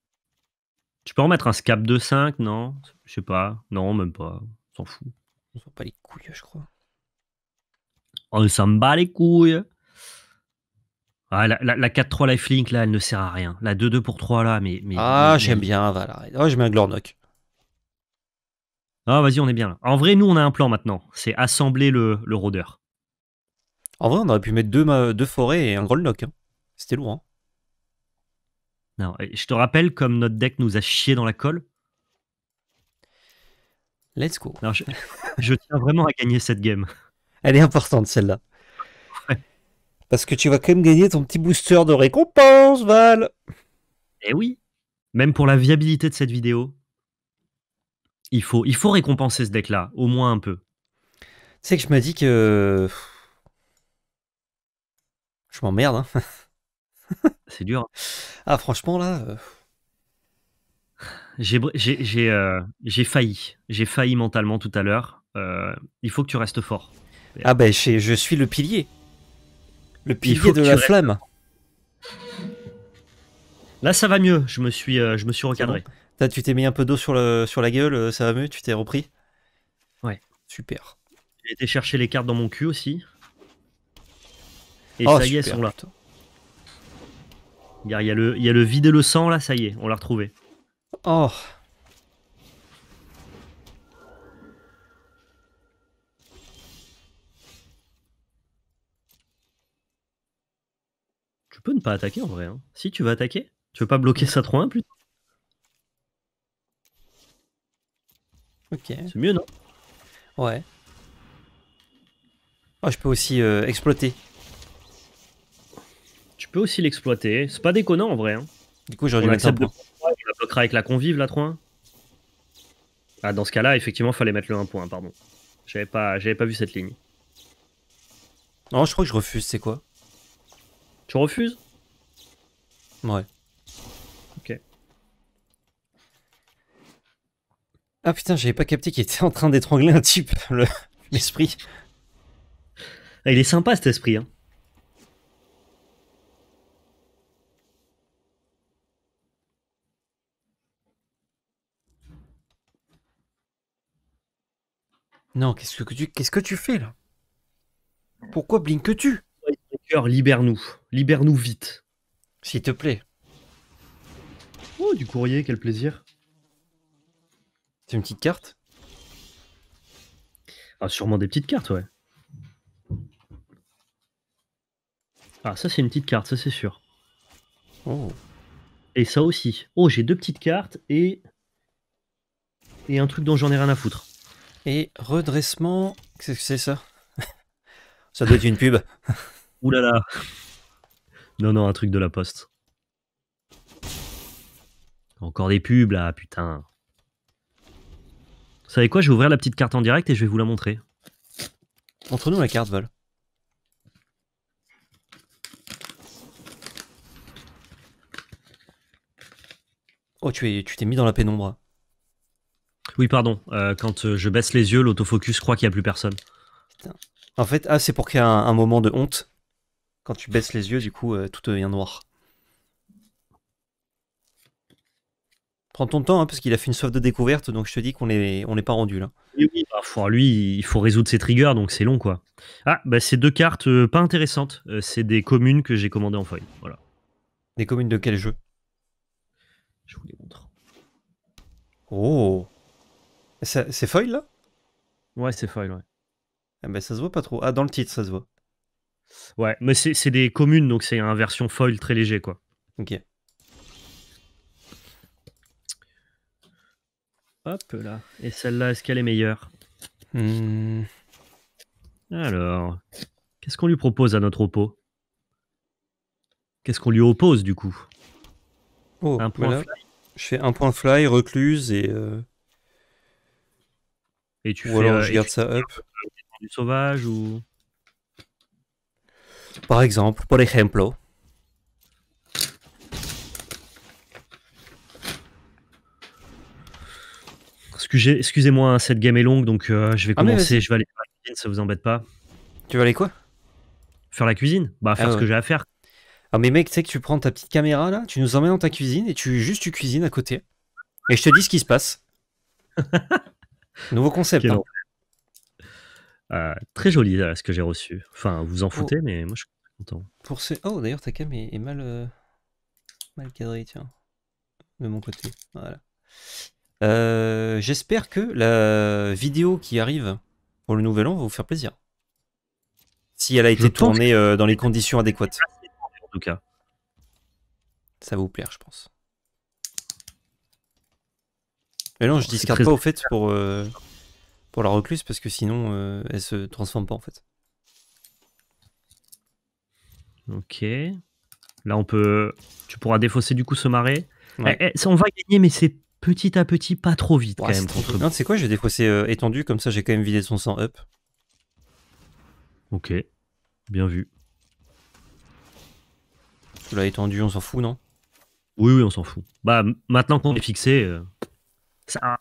Tu peux en mettre un scap de 5, non Je sais pas. Non, même pas. s'en fout. On s'en bat les couilles, je crois. On s'en bat les couilles. Ah, la, 4-3 lifelink, là, elle ne sert à rien. La 2-2 pour 3, là, mais. ah, j'aime bien, voilà. Oh, je mets un Ah, vas-y, on est bien En vrai, nous, on a un plan maintenant. C'est assembler le, le rôdeur. En vrai, on aurait pu mettre deux, deux forêts et un gros hein. C'était lourd. Hein. Non, je te rappelle comme notre deck nous a chié dans la colle. Let's go. je tiens vraiment à gagner cette game. Elle est importante, celle-là. Parce que tu vas quand même gagner ton petit booster de récompense, Val. Eh oui. Même pour la viabilité de cette vidéo, il faut, il faut récompenser ce deck-là, au moins un peu. Tu sais que je me dis que. Je m'emmerde. Hein. C'est dur. Hein. Ah, franchement, là. Euh, euh, j'ai failli. J'ai failli mentalement tout à l'heure. Euh, il faut que tu restes fort. Ah, ben, je suis le pilier. Le pilier de la flemme. flamme. Là, ça va mieux. Je me suis, euh, je me suis recadré. tu t'es mis un peu d'eau sur, sur la gueule. Euh, ça va mieux. Tu t'es repris. Ouais. Super. J'ai été chercher les cartes dans mon cul aussi. Et oh, ça y est, elles sont là. il le, il y a le vide et le sang là. Ça y est, on l'a retrouvé. Oh. Tu peux ne pas attaquer en vrai. Hein. Si tu veux attaquer, tu veux pas bloquer sa 3-1 plutôt Ok. C'est mieux, non Ouais. Oh, je peux aussi euh, exploiter. Tu peux aussi l'exploiter. C'est pas déconnant en vrai. Hein. Du coup, j'aurais dû mettre un point. Tu la bloqueras avec la convive, la 3-1. Ah, dans ce cas-là, effectivement, fallait mettre le 1 point, hein, pardon. J'avais pas, j'avais pas vu cette ligne. Non, je crois que je refuse, c'est quoi tu refuses Ouais. Ok. Ah putain, j'avais pas capté qu'il était en train d'étrangler un type, l'esprit. Le... Ah, il est sympa cet esprit. Hein. Non, qu'est-ce que tu, qu'est-ce que tu fais là Pourquoi que tu libère-nous. Libère-nous vite. S'il te plaît. Oh, du courrier, quel plaisir. C'est une petite carte Ah, sûrement des petites cartes, ouais. Ah, ça, c'est une petite carte, ça, c'est sûr. Oh. Et ça aussi. Oh, j'ai deux petites cartes et. Et un truc dont j'en ai rien à foutre. Et redressement. c'est ça Ça doit être une pub. Ouh là là. Non, non, un truc de la poste. Encore des pubs là, putain. Vous savez quoi Je vais ouvrir la petite carte en direct et je vais vous la montrer. Entre nous la carte, Vol. Oh, tu es, tu t'es mis dans la pénombre. Oui, pardon. Euh, quand euh, je baisse les yeux, l'autofocus croit qu'il n'y a plus personne. En fait, ah, c'est pour qu'il y ait un, moment de honte. Quand tu baisses les yeux, du coup, euh, tout devient noir. Prends ton temps, hein, parce qu'il a fait une soif de découverte, donc je te dis qu'on n'est on pas rendu là. Oui, oui. Ah, lui, il faut résoudre ses triggers, donc c'est long, quoi. Ah, bah, c'est deux cartes euh, pas intéressantes. Euh, c'est des communes que j'ai commandées en foil. Voilà. Des communes de quel jeu Je vous les montre. Oh C'est foil, là Ouais, c'est foil, ouais. Ah, bah, ça se voit pas trop. Ah, dans le titre, ça se voit. Ouais, mais c'est des communes, donc c'est une version foil très léger, quoi. Ok. Hop là. Et celle-là, est-ce qu'elle est meilleure hmm. Alors, qu'est-ce qu'on lui propose à notre oppo Qu'est-ce qu'on lui oppose du coup oh, un point fly. Je fais un point fly, recluse et. Euh, et tu Ou alors euh, je garde ça up. Du sauvage ou. Par exemple, por ejemplo. Excusez-moi, hein, cette game est longue, donc euh, je vais ah, commencer. Je vais aller faire la cuisine, ça vous embête pas. Tu vas aller quoi Faire la cuisine Bah, faire ah ce que j'ai à faire. Ah, mais mec, tu sais que tu prends ta petite caméra là, tu nous emmènes dans ta cuisine et tu juste tu cuisines à côté. Et je te dis ce qui se passe. Nouveau concept. Euh, très joli euh, ce que j'ai reçu. Enfin, vous en foutez, mais moi je suis content. Pour ce... Oh, d'ailleurs, ta cam est, mal, euh, mal cadrée, tiens. De mon côté. Voilà. J'espère que la vidéo qui arrive pour le nouvel an va vous faire plaisir. Si elle a été tournée dans les conditions adéquates. En tout cas. Ça va vous plaire, je pense. Mais non, je discarde pas au fait pour pour la recluse parce que sinon euh, elle se transforme pas en fait. Ok. Là on peut. Tu pourras défausser du coup ce marais. Eh, eh, on va gagner mais c'est petit à petit pas trop vite quand même. Non, c'est quoi Je vais euh, étendu comme ça j'ai quand même vidé son sang up. Ok. Bien vu. Tu l'as étendu on s'en fout non Oui oui on s'en fout. Bah maintenant qu'on est fixé. Euh,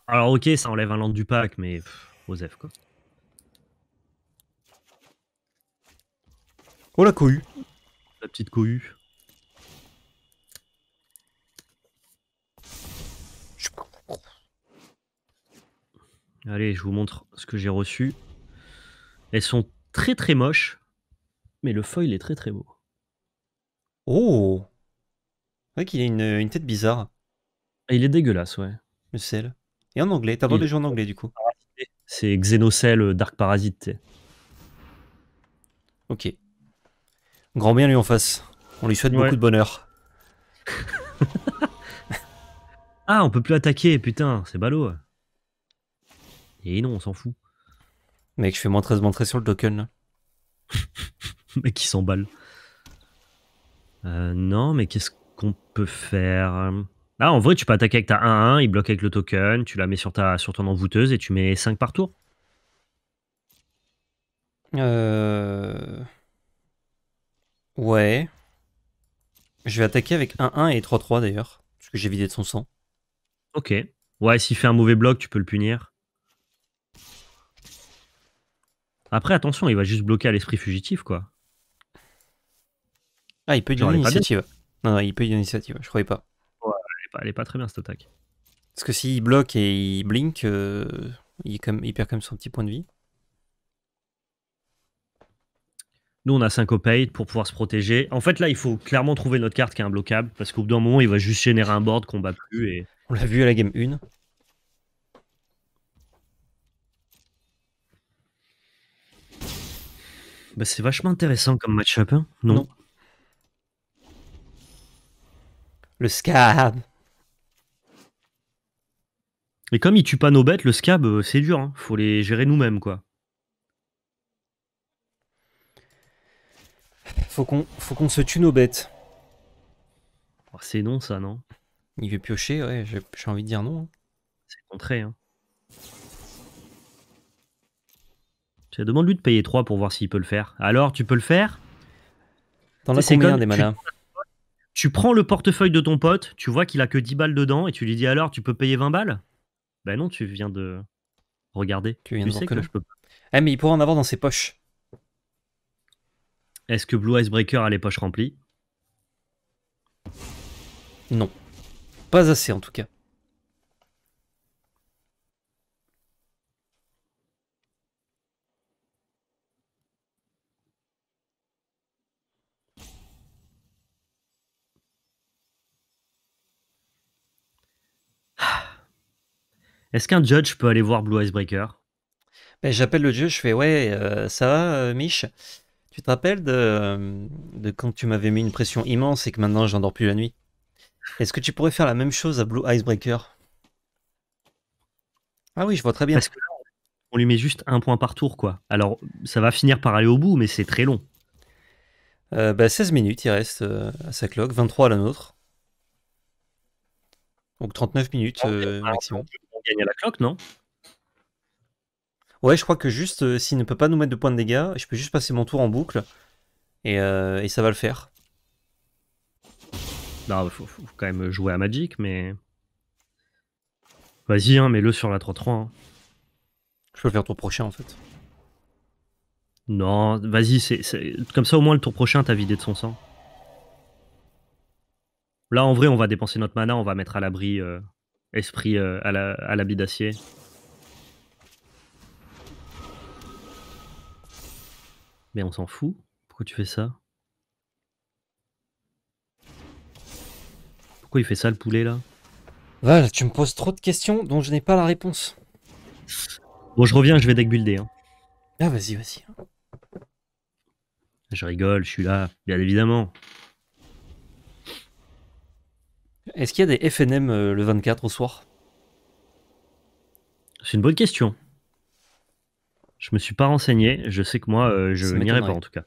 alors ok ça enlève un land du pack mais quoi. Oh, la cohue La petite cohue. Allez, je vous montre ce que j'ai reçu. Elles sont très très moches, mais le foil est très très beau. Oh qu'il a une, tête bizarre. il est dégueulasse, ouais. Le Et en anglais, t'as le de jouer en anglais du coup. Ah, c'est Xenocel, euh, Dark Parasite. Ok. Grand bien lui en face. On lui souhaite beaucoup de bonheur. ah, on peut plus attaquer, putain, c'est ballot. Et non, on s'en fout. Mec, je fais moins 13, moins 13 sur le token. Mec, il s'emballe. Euh, non, mais qu'est-ce qu'on peut faire ah, en vrai, tu peux attaquer avec ta 1-1, il bloque avec le token, tu la mets sur, ta, sur ton envoûteuse et tu mets 5 par tour. Euh... Ouais. Je vais attaquer avec 1-1 et 3-3 d'ailleurs, parce que j'ai vidé de son sang. Ok. Ouais, s'il fait un mauvais bloc, tu peux le punir. Après, attention, il va juste bloquer à l'esprit fugitif, quoi. Ah, il peut y donner l'initiative. Non, non, il peut y donner l'initiative, je croyais pas elle est pas très bien cette attaque. Parce que s'il bloque et il blink, euh, il, perd quand même son petit point de vie. Nous, on a 5 syncopate pour pouvoir se protéger. En fait, là, il faut clairement trouver notre carte qui est imbloquable parce qu'au bout d'un moment, il va juste générer un board qu'on bat plus. Et... On l'a vu à la game 1. Bah, c'est vachement intéressant comme match-up, hein. non. Le scab mais comme il tue pas nos bêtes, le scab, euh, c'est dur. Hein. Faut les gérer nous-mêmes, quoi. Faut qu'on, faut qu'on se tue nos bêtes. Oh, c'est non, ça, non Il veut piocher, ouais, j'ai, envie de dire non. Hein. C'est contré, hein. Demande-lui de payer 3 pour voir s'il peut le faire. Alors, tu peux le faire dans la combien des malins tu, tu prends le portefeuille de ton pote, tu vois qu'il a que 10 balles dedans, et tu lui dis alors, tu peux payer 20 balles bah non, tu viens de regarder. Tu, viens sais que je peux pas. Eh, mais il pourrait en avoir dans ses poches. Est-ce que Blue Icebreaker a les poches remplies Non. Pas assez en tout cas. Est-ce qu'un judge peut aller voir Blue Icebreaker ben, J'appelle le judge, je fais Ouais, euh, ça va, euh, Mich Tu te rappelles euh, de, quand tu m'avais mis une pression immense et que maintenant j'endors plus la nuit Est-ce que tu pourrais faire la même chose à Blue Icebreaker Ah oui, je vois très bien. on lui met juste un point par tour, quoi. Alors, ça va finir par aller au bout, mais c'est très long. 16 ben, minutes, il reste à sa cloque, 23 à la nôtre. Donc 39 minutes maximum gagne à la cloque, non Ouais, je crois que juste euh, s'il ne peut pas nous mettre de points de dégâts, je peux juste passer mon tour en boucle et, euh, ça va le faire. Non, faut, quand même jouer à Magic, mais. Vas-y, hein, mets-le sur la 3-3. Hein. Je peux faire tour prochain en fait. Non, vas-y, c'est, comme ça au moins le tour prochain t'as vidé de son sang. Là en vrai, on va dépenser notre mana, on va mettre à l'abri. Euh, Esprit euh, à l'habit d'acier. Mais on s'en fout. Pourquoi tu fais ça Pourquoi il fait ça le poulet là Voilà, tu me poses trop de questions dont je n'ai pas la réponse. Bon, je reviens, je vais deckbuilder. Hein. Ah, vas-y, vas-y. Je rigole, je suis là, bien évidemment. Est-ce qu'il y a des FNM euh, le 24 au soir C'est une bonne question. Je me suis pas renseigné. Je sais que moi, euh, je n'irai pas en tout cas.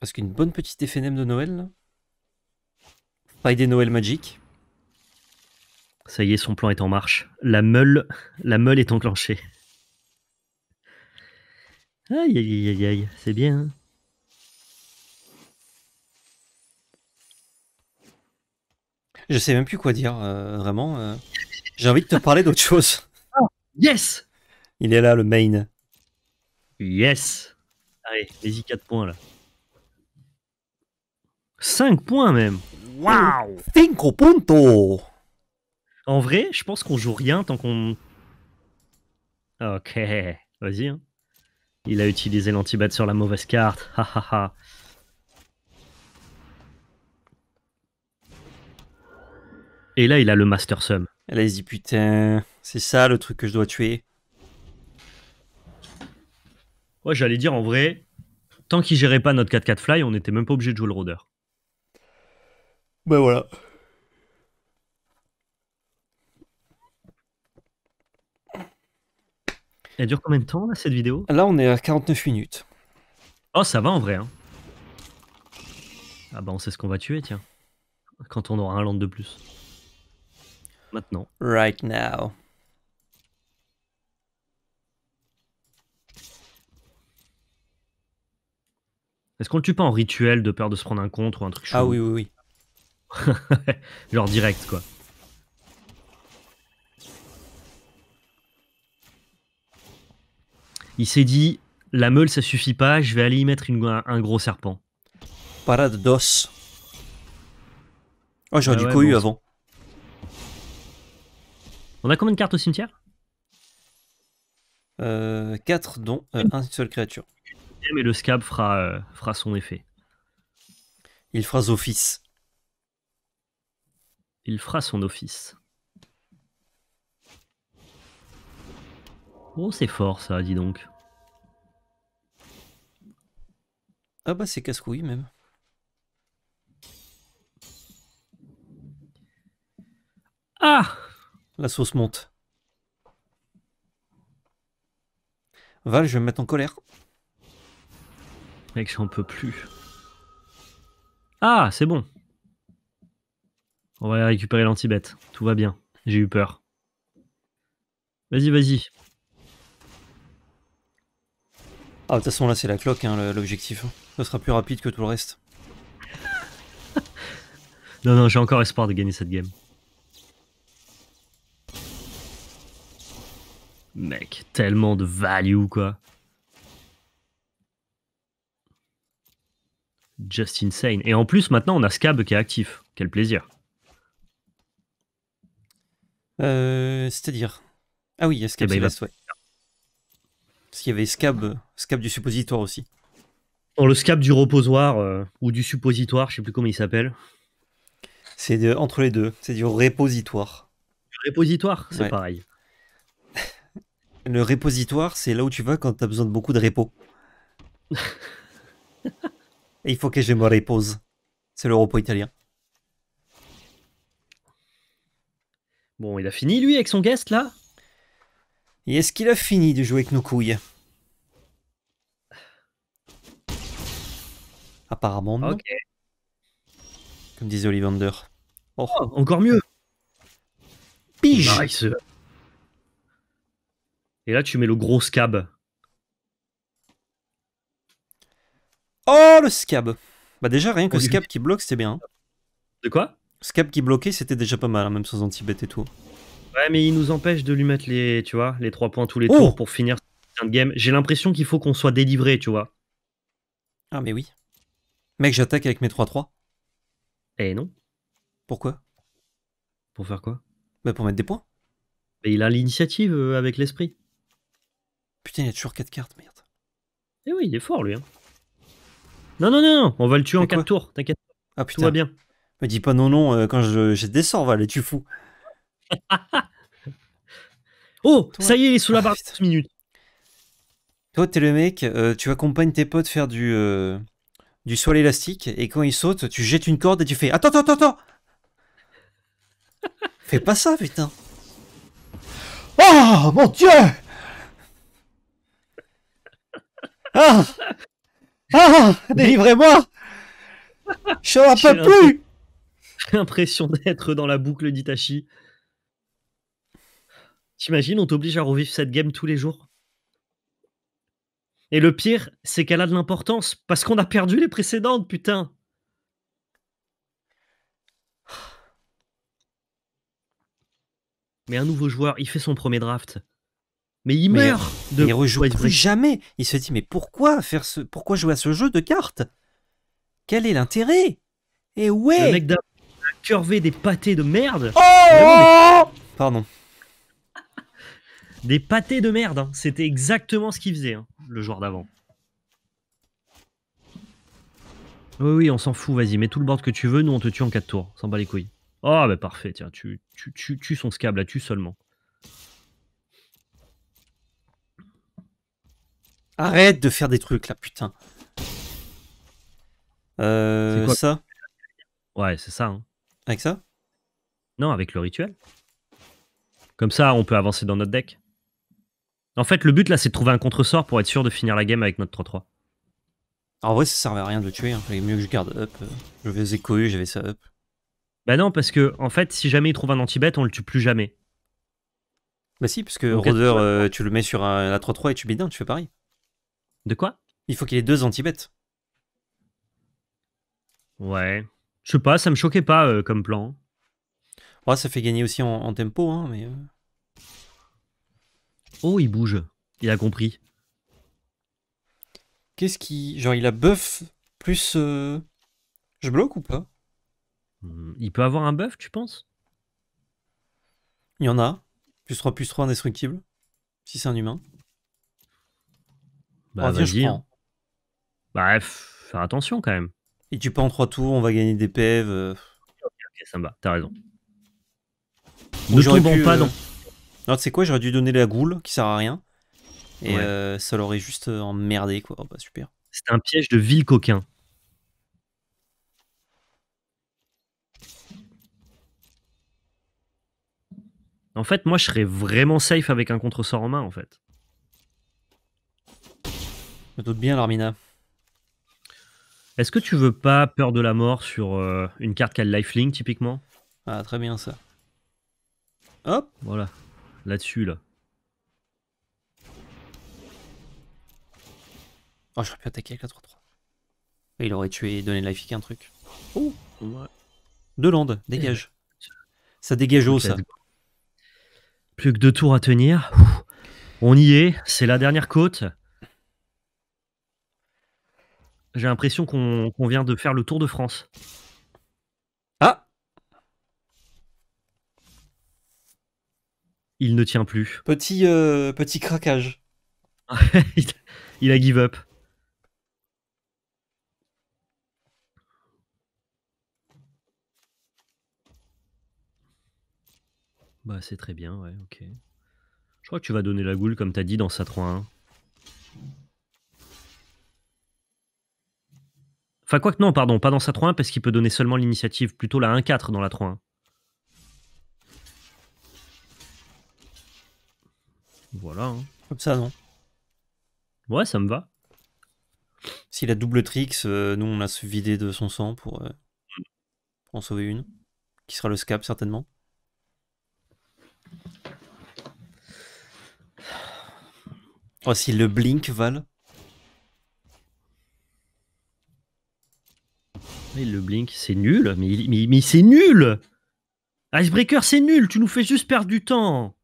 Parce qu'une bonne petite FNM de Noël. Pas idée Noël Magic. Ça y est, son plan est en marche. La meule, la meule est enclenchée. Aïe, aïe, aïe, aïe, c'est bien. Hein Je sais même plus quoi dire, euh, vraiment. Euh. J'ai envie de te parler d'autre chose. Oh, yes Il est là, le main. Yes Allez, vas-y, 4 points là. 5 points même Wow, Cinco points En vrai, je pense qu'on joue rien tant qu'on. Ok, vas-y. Hein. Il a utilisé l'antibat sur la mauvaise carte. Ha ha Et là, il a le Master Sum. Et là, il dit putain, c'est ça le truc que je dois tuer. Ouais, j'allais dire en vrai, tant qu'il gérait pas notre 4-4 fly, on n'était même pas obligé de jouer le rôdeur. Ben voilà. Elle dure combien de temps là cette vidéo Là on est à 49 minutes. Oh ça va en vrai. Hein. Ah bah ben, on sait ce qu'on va tuer tiens. Quand on aura un land de plus. Maintenant. Right now. Est-ce qu'on le tue pas en rituel de peur de se prendre un contre ou un truc chaud Ah oui, oui, oui. Genre direct, quoi. Il s'est dit, la meule ça suffit pas, je vais aller y mettre un, gros serpent. Parade d'os. Oh, j'aurais ah du avant. On a combien de cartes au cimetière 4 euh, dont euh, un seule créature. Mais le scab fera, euh, fera son effet. Il fera son office. Il fera son office. Oh, c'est fort ça, dis donc. Ah bah c'est casse-couille même. Ah la sauce monte. Val, je vais me mettre en colère. Mec, j'en peux plus. Ah, c'est bon. On va récupérer l'antibête. Tout va bien. J'ai eu peur. Vas-y, vas-y. Ah, de toute façon, là, c'est la cloque, hein, l'objectif. Ça sera plus rapide que tout le reste. non, non, j'ai encore espoir de gagner cette game. Mec, tellement de value, quoi. Just insane. Et en plus, maintenant, on a Scab qui est actif. Quel plaisir. Euh, c'est-à-dire Ah oui, il y a Scab eh ben, Parce qu'il y avait Scab, Scab du suppositoire aussi. Dans le Scab du reposoir, euh, ou du suppositoire, je sais plus comment il s'appelle. C'est entre les deux, c'est du repositoire Du répositoire, c'est pareil. Le répositoire, c'est là où tu vas quand tu as besoin de beaucoup de repos. Et il faut que je me repose. C'est le repos italien. Bon, il a fini lui avec son guest là Et est-ce qu'il a fini de jouer avec nos couilles Apparemment non. Comme disait Ollivander. Oh. oh. encore mieux. Pige et là, tu mets le gros scab. Oh, le scab Bah déjà, rien que le scab qui bloque, c'était bien. De quoi Scab qui bloquait, c'était déjà pas mal, hein, même sans anti-bet et tout. Ouais, mais il nous empêche de lui mettre les, tu vois, les 3 points tous les oh tours pour finir de game. J'ai l'impression qu'il faut qu'on soit délivré, tu vois. Ah, mais oui. Mec, j'attaque avec mes 3-3. Eh non. Pourquoi Pour faire quoi Bah pour mettre des points. Mais il a l'initiative euh, avec l'esprit. Putain, il a toujours 4 cartes, merde. Eh oui, il est fort, lui. Hein. Non, non, non, on va le tuer en 4 tours, t'inquiète. Ah putain. Tout va bien. Mais dis pas non, non, euh, quand j'ai des sorts, va, tu fous. oh, ça y est, il est sous la oh, barre minutes. Toi, t'es le mec, euh, tu accompagnes tes potes faire du, euh, du sol élastique, et quand ils sautent, tu jettes une corde et tu fais Attends, attends, attends, Fais pas ça, putain. Oh mon dieu! Ah Ah Délivrez-moi Je n'en peux plus J'ai l'impression d'être dans la boucle d'Itachi. T'imagines, on t'oblige à revivre cette game tous les jours Et le pire, c'est qu'elle a de l'importance, parce qu'on a perdu les précédentes, putain Mais un nouveau joueur, il fait son premier draft. Mais il meurt de. Il rejoue plus jamais. Il se dit mais pourquoi faire ce, pourquoi jouer à ce jeu de cartes Quel est l'intérêt Et ouais. Le mec d'avant curvé des pâtés de merde. Oh Pardon. Des pâtés de merde. Hein. C'était exactement ce qu'il faisait hein, le joueur d'avant. Oui, oui, on s'en fout, vas-y, mets tout le board que tu veux, nous on te tue en 4 tours, sans bat les couilles. Oh, bah parfait, tiens, tu, tu, tu, son scab là, tu seulement. Arrête de faire des trucs là, putain. Euh, quoi ça Ouais, c'est ça. Hein. Avec ça Non, avec le rituel. Comme ça, on peut avancer dans notre deck. En fait, le but là, c'est de trouver un contresort pour être sûr de finir la game avec notre 3-3. En vrai, ça servait à rien de le tuer. Il hein. mieux que je garde up. Je faisais cohue, j'avais ça up. Bah non, parce que en fait, si jamais il trouve un anti-bet, on le tue plus jamais. Bah si, parce que Roder, euh, tu, le mets sur la 3-3 et tu bidins, tu fais pareil. De quoi Il faut qu'il ait deux antibêtes. Ouais. Je sais pas, ça me choquait pas euh, comme plan. Ouais, ça fait gagner aussi en, tempo, hein, mais. Euh. Oh, il bouge. Il a compris. Qu'est-ce qui. Genre, il a buff plus. Euh, je bloque ou pas hmm, Il peut avoir un buff, tu penses Il y en a. Plus 3, plus 3 indestructible. Si c'est un humain. Bah, Bref, bah, faire attention quand même. Et tu en trois tours, on va gagner des pèves. Euh. Ok, ça me va, t'as raison. ne pas euh, non. Non, tu sais quoi, j'aurais dû donner la goule qui sert à rien. Et euh, ça l'aurait juste emmerdé, quoi. Oh, bah, super. C'est un piège de ville coquin. En fait, moi, je serais vraiment safe avec un contre-sort en main, en fait bien, Larmina. Est-ce que tu veux pas peur de la mort sur euh, une carte qui a le typiquement Ah, très bien ça. Hop Voilà, là-dessus, là. Oh, j'aurais pu attaquer avec la 3-3. Il aurait tué et donné life un truc. Oh ouais. Deux landes, dégage. Ça dégage haut, ça. Plus que deux tours à tenir. On y est, c'est la dernière côte. J'ai l'impression qu'on vient de faire le tour de France. Ah Il ne tient plus. Petit, euh, petit craquage. Il a give up. Bah c'est très bien, ouais, ok. Je crois que tu vas donner la goule comme t'as dit dans sa 3-1. quoi que non, pardon, pas dans sa 3-1 parce qu'il peut donner seulement l'initiative, plutôt la 1-4 dans la 3-1. Voilà. Hein. Comme ça, non Ouais, ça me va. Si la double tricks, euh, nous on l'a vidé de son sang pour, euh, pour, en sauver une, qui sera le scap certainement. Oh, si le blink Val. Mais le Blink, c'est nul. Mais, c'est nul Icebreaker, c'est nul. Tu nous fais juste perdre du temps.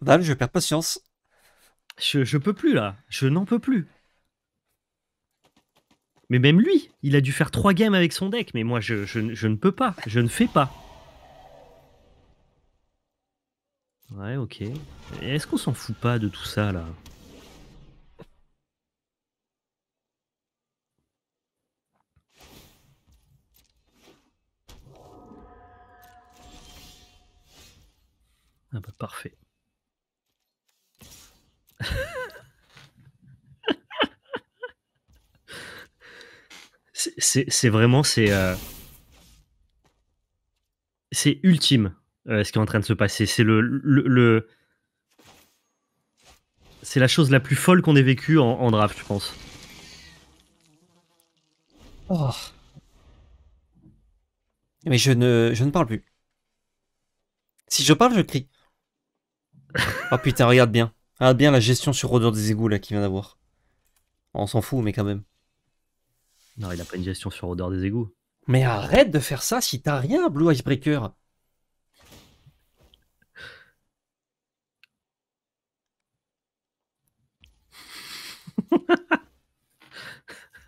Val, je perds patience. Je, peux plus là, je n'en peux plus. Mais même lui, il a dû faire trois games avec son deck, mais moi je ne peux pas, je ne fais pas. Ouais, ok. Est-ce qu'on s'en fout pas de tout ça là Ah bah parfait. c'est vraiment c'est euh, c'est ultime. Euh, ce qui est en train de se passer. C'est le, le, c'est la chose la plus folle qu'on ait vécue en, draft, je pense. Oh. Mais je ne, je ne parle plus. Si je parle, je crie. oh putain, regarde bien. Regarde bien la gestion sur odeur des égouts là qu'il vient d'avoir. On s'en fout, mais quand même. Non, il a pas une gestion sur odeur des égouts. Mais arrête de faire ça si t'as rien, Blue Icebreaker.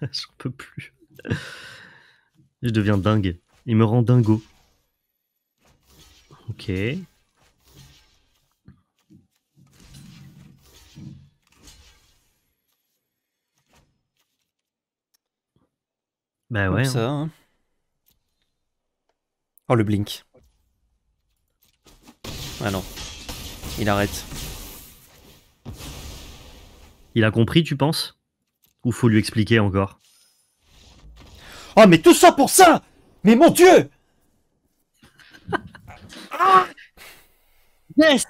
J'en peux plus. Je deviens dingue. Il me rend dingo. Ok. Bah ouais. ça, hein. Hein. Oh le blink. Ah non. Il arrête. Il a compris, tu penses ou faut lui expliquer encore Oh, mais tout ça pour ça Mais mon Dieu ah Yes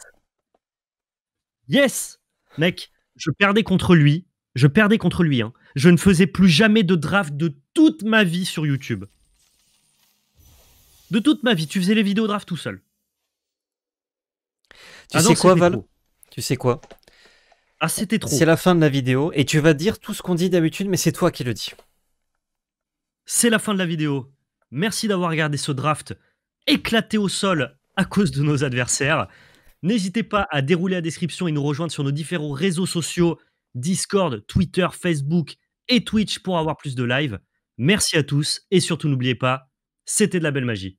Yes Mec, je perdais contre lui. Je perdais contre lui. Hein. Je ne faisais plus jamais de draft de toute ma vie sur YouTube. De toute ma vie, tu faisais les vidéos draft tout seul. Tu ah sais quoi, Val Tu sais quoi ah, c'était trop. C'est la fin de la vidéo et tu vas dire tout ce qu'on dit d'habitude, mais c'est toi qui le dis. C'est la fin de la vidéo. Merci d'avoir regardé ce draft éclaté au sol à cause de nos adversaires. N'hésitez pas à dérouler la description et nous rejoindre sur nos différents réseaux sociaux Discord, Twitter, Facebook et Twitch pour avoir plus de live. Merci à tous et surtout n'oubliez pas, c'était de la belle magie.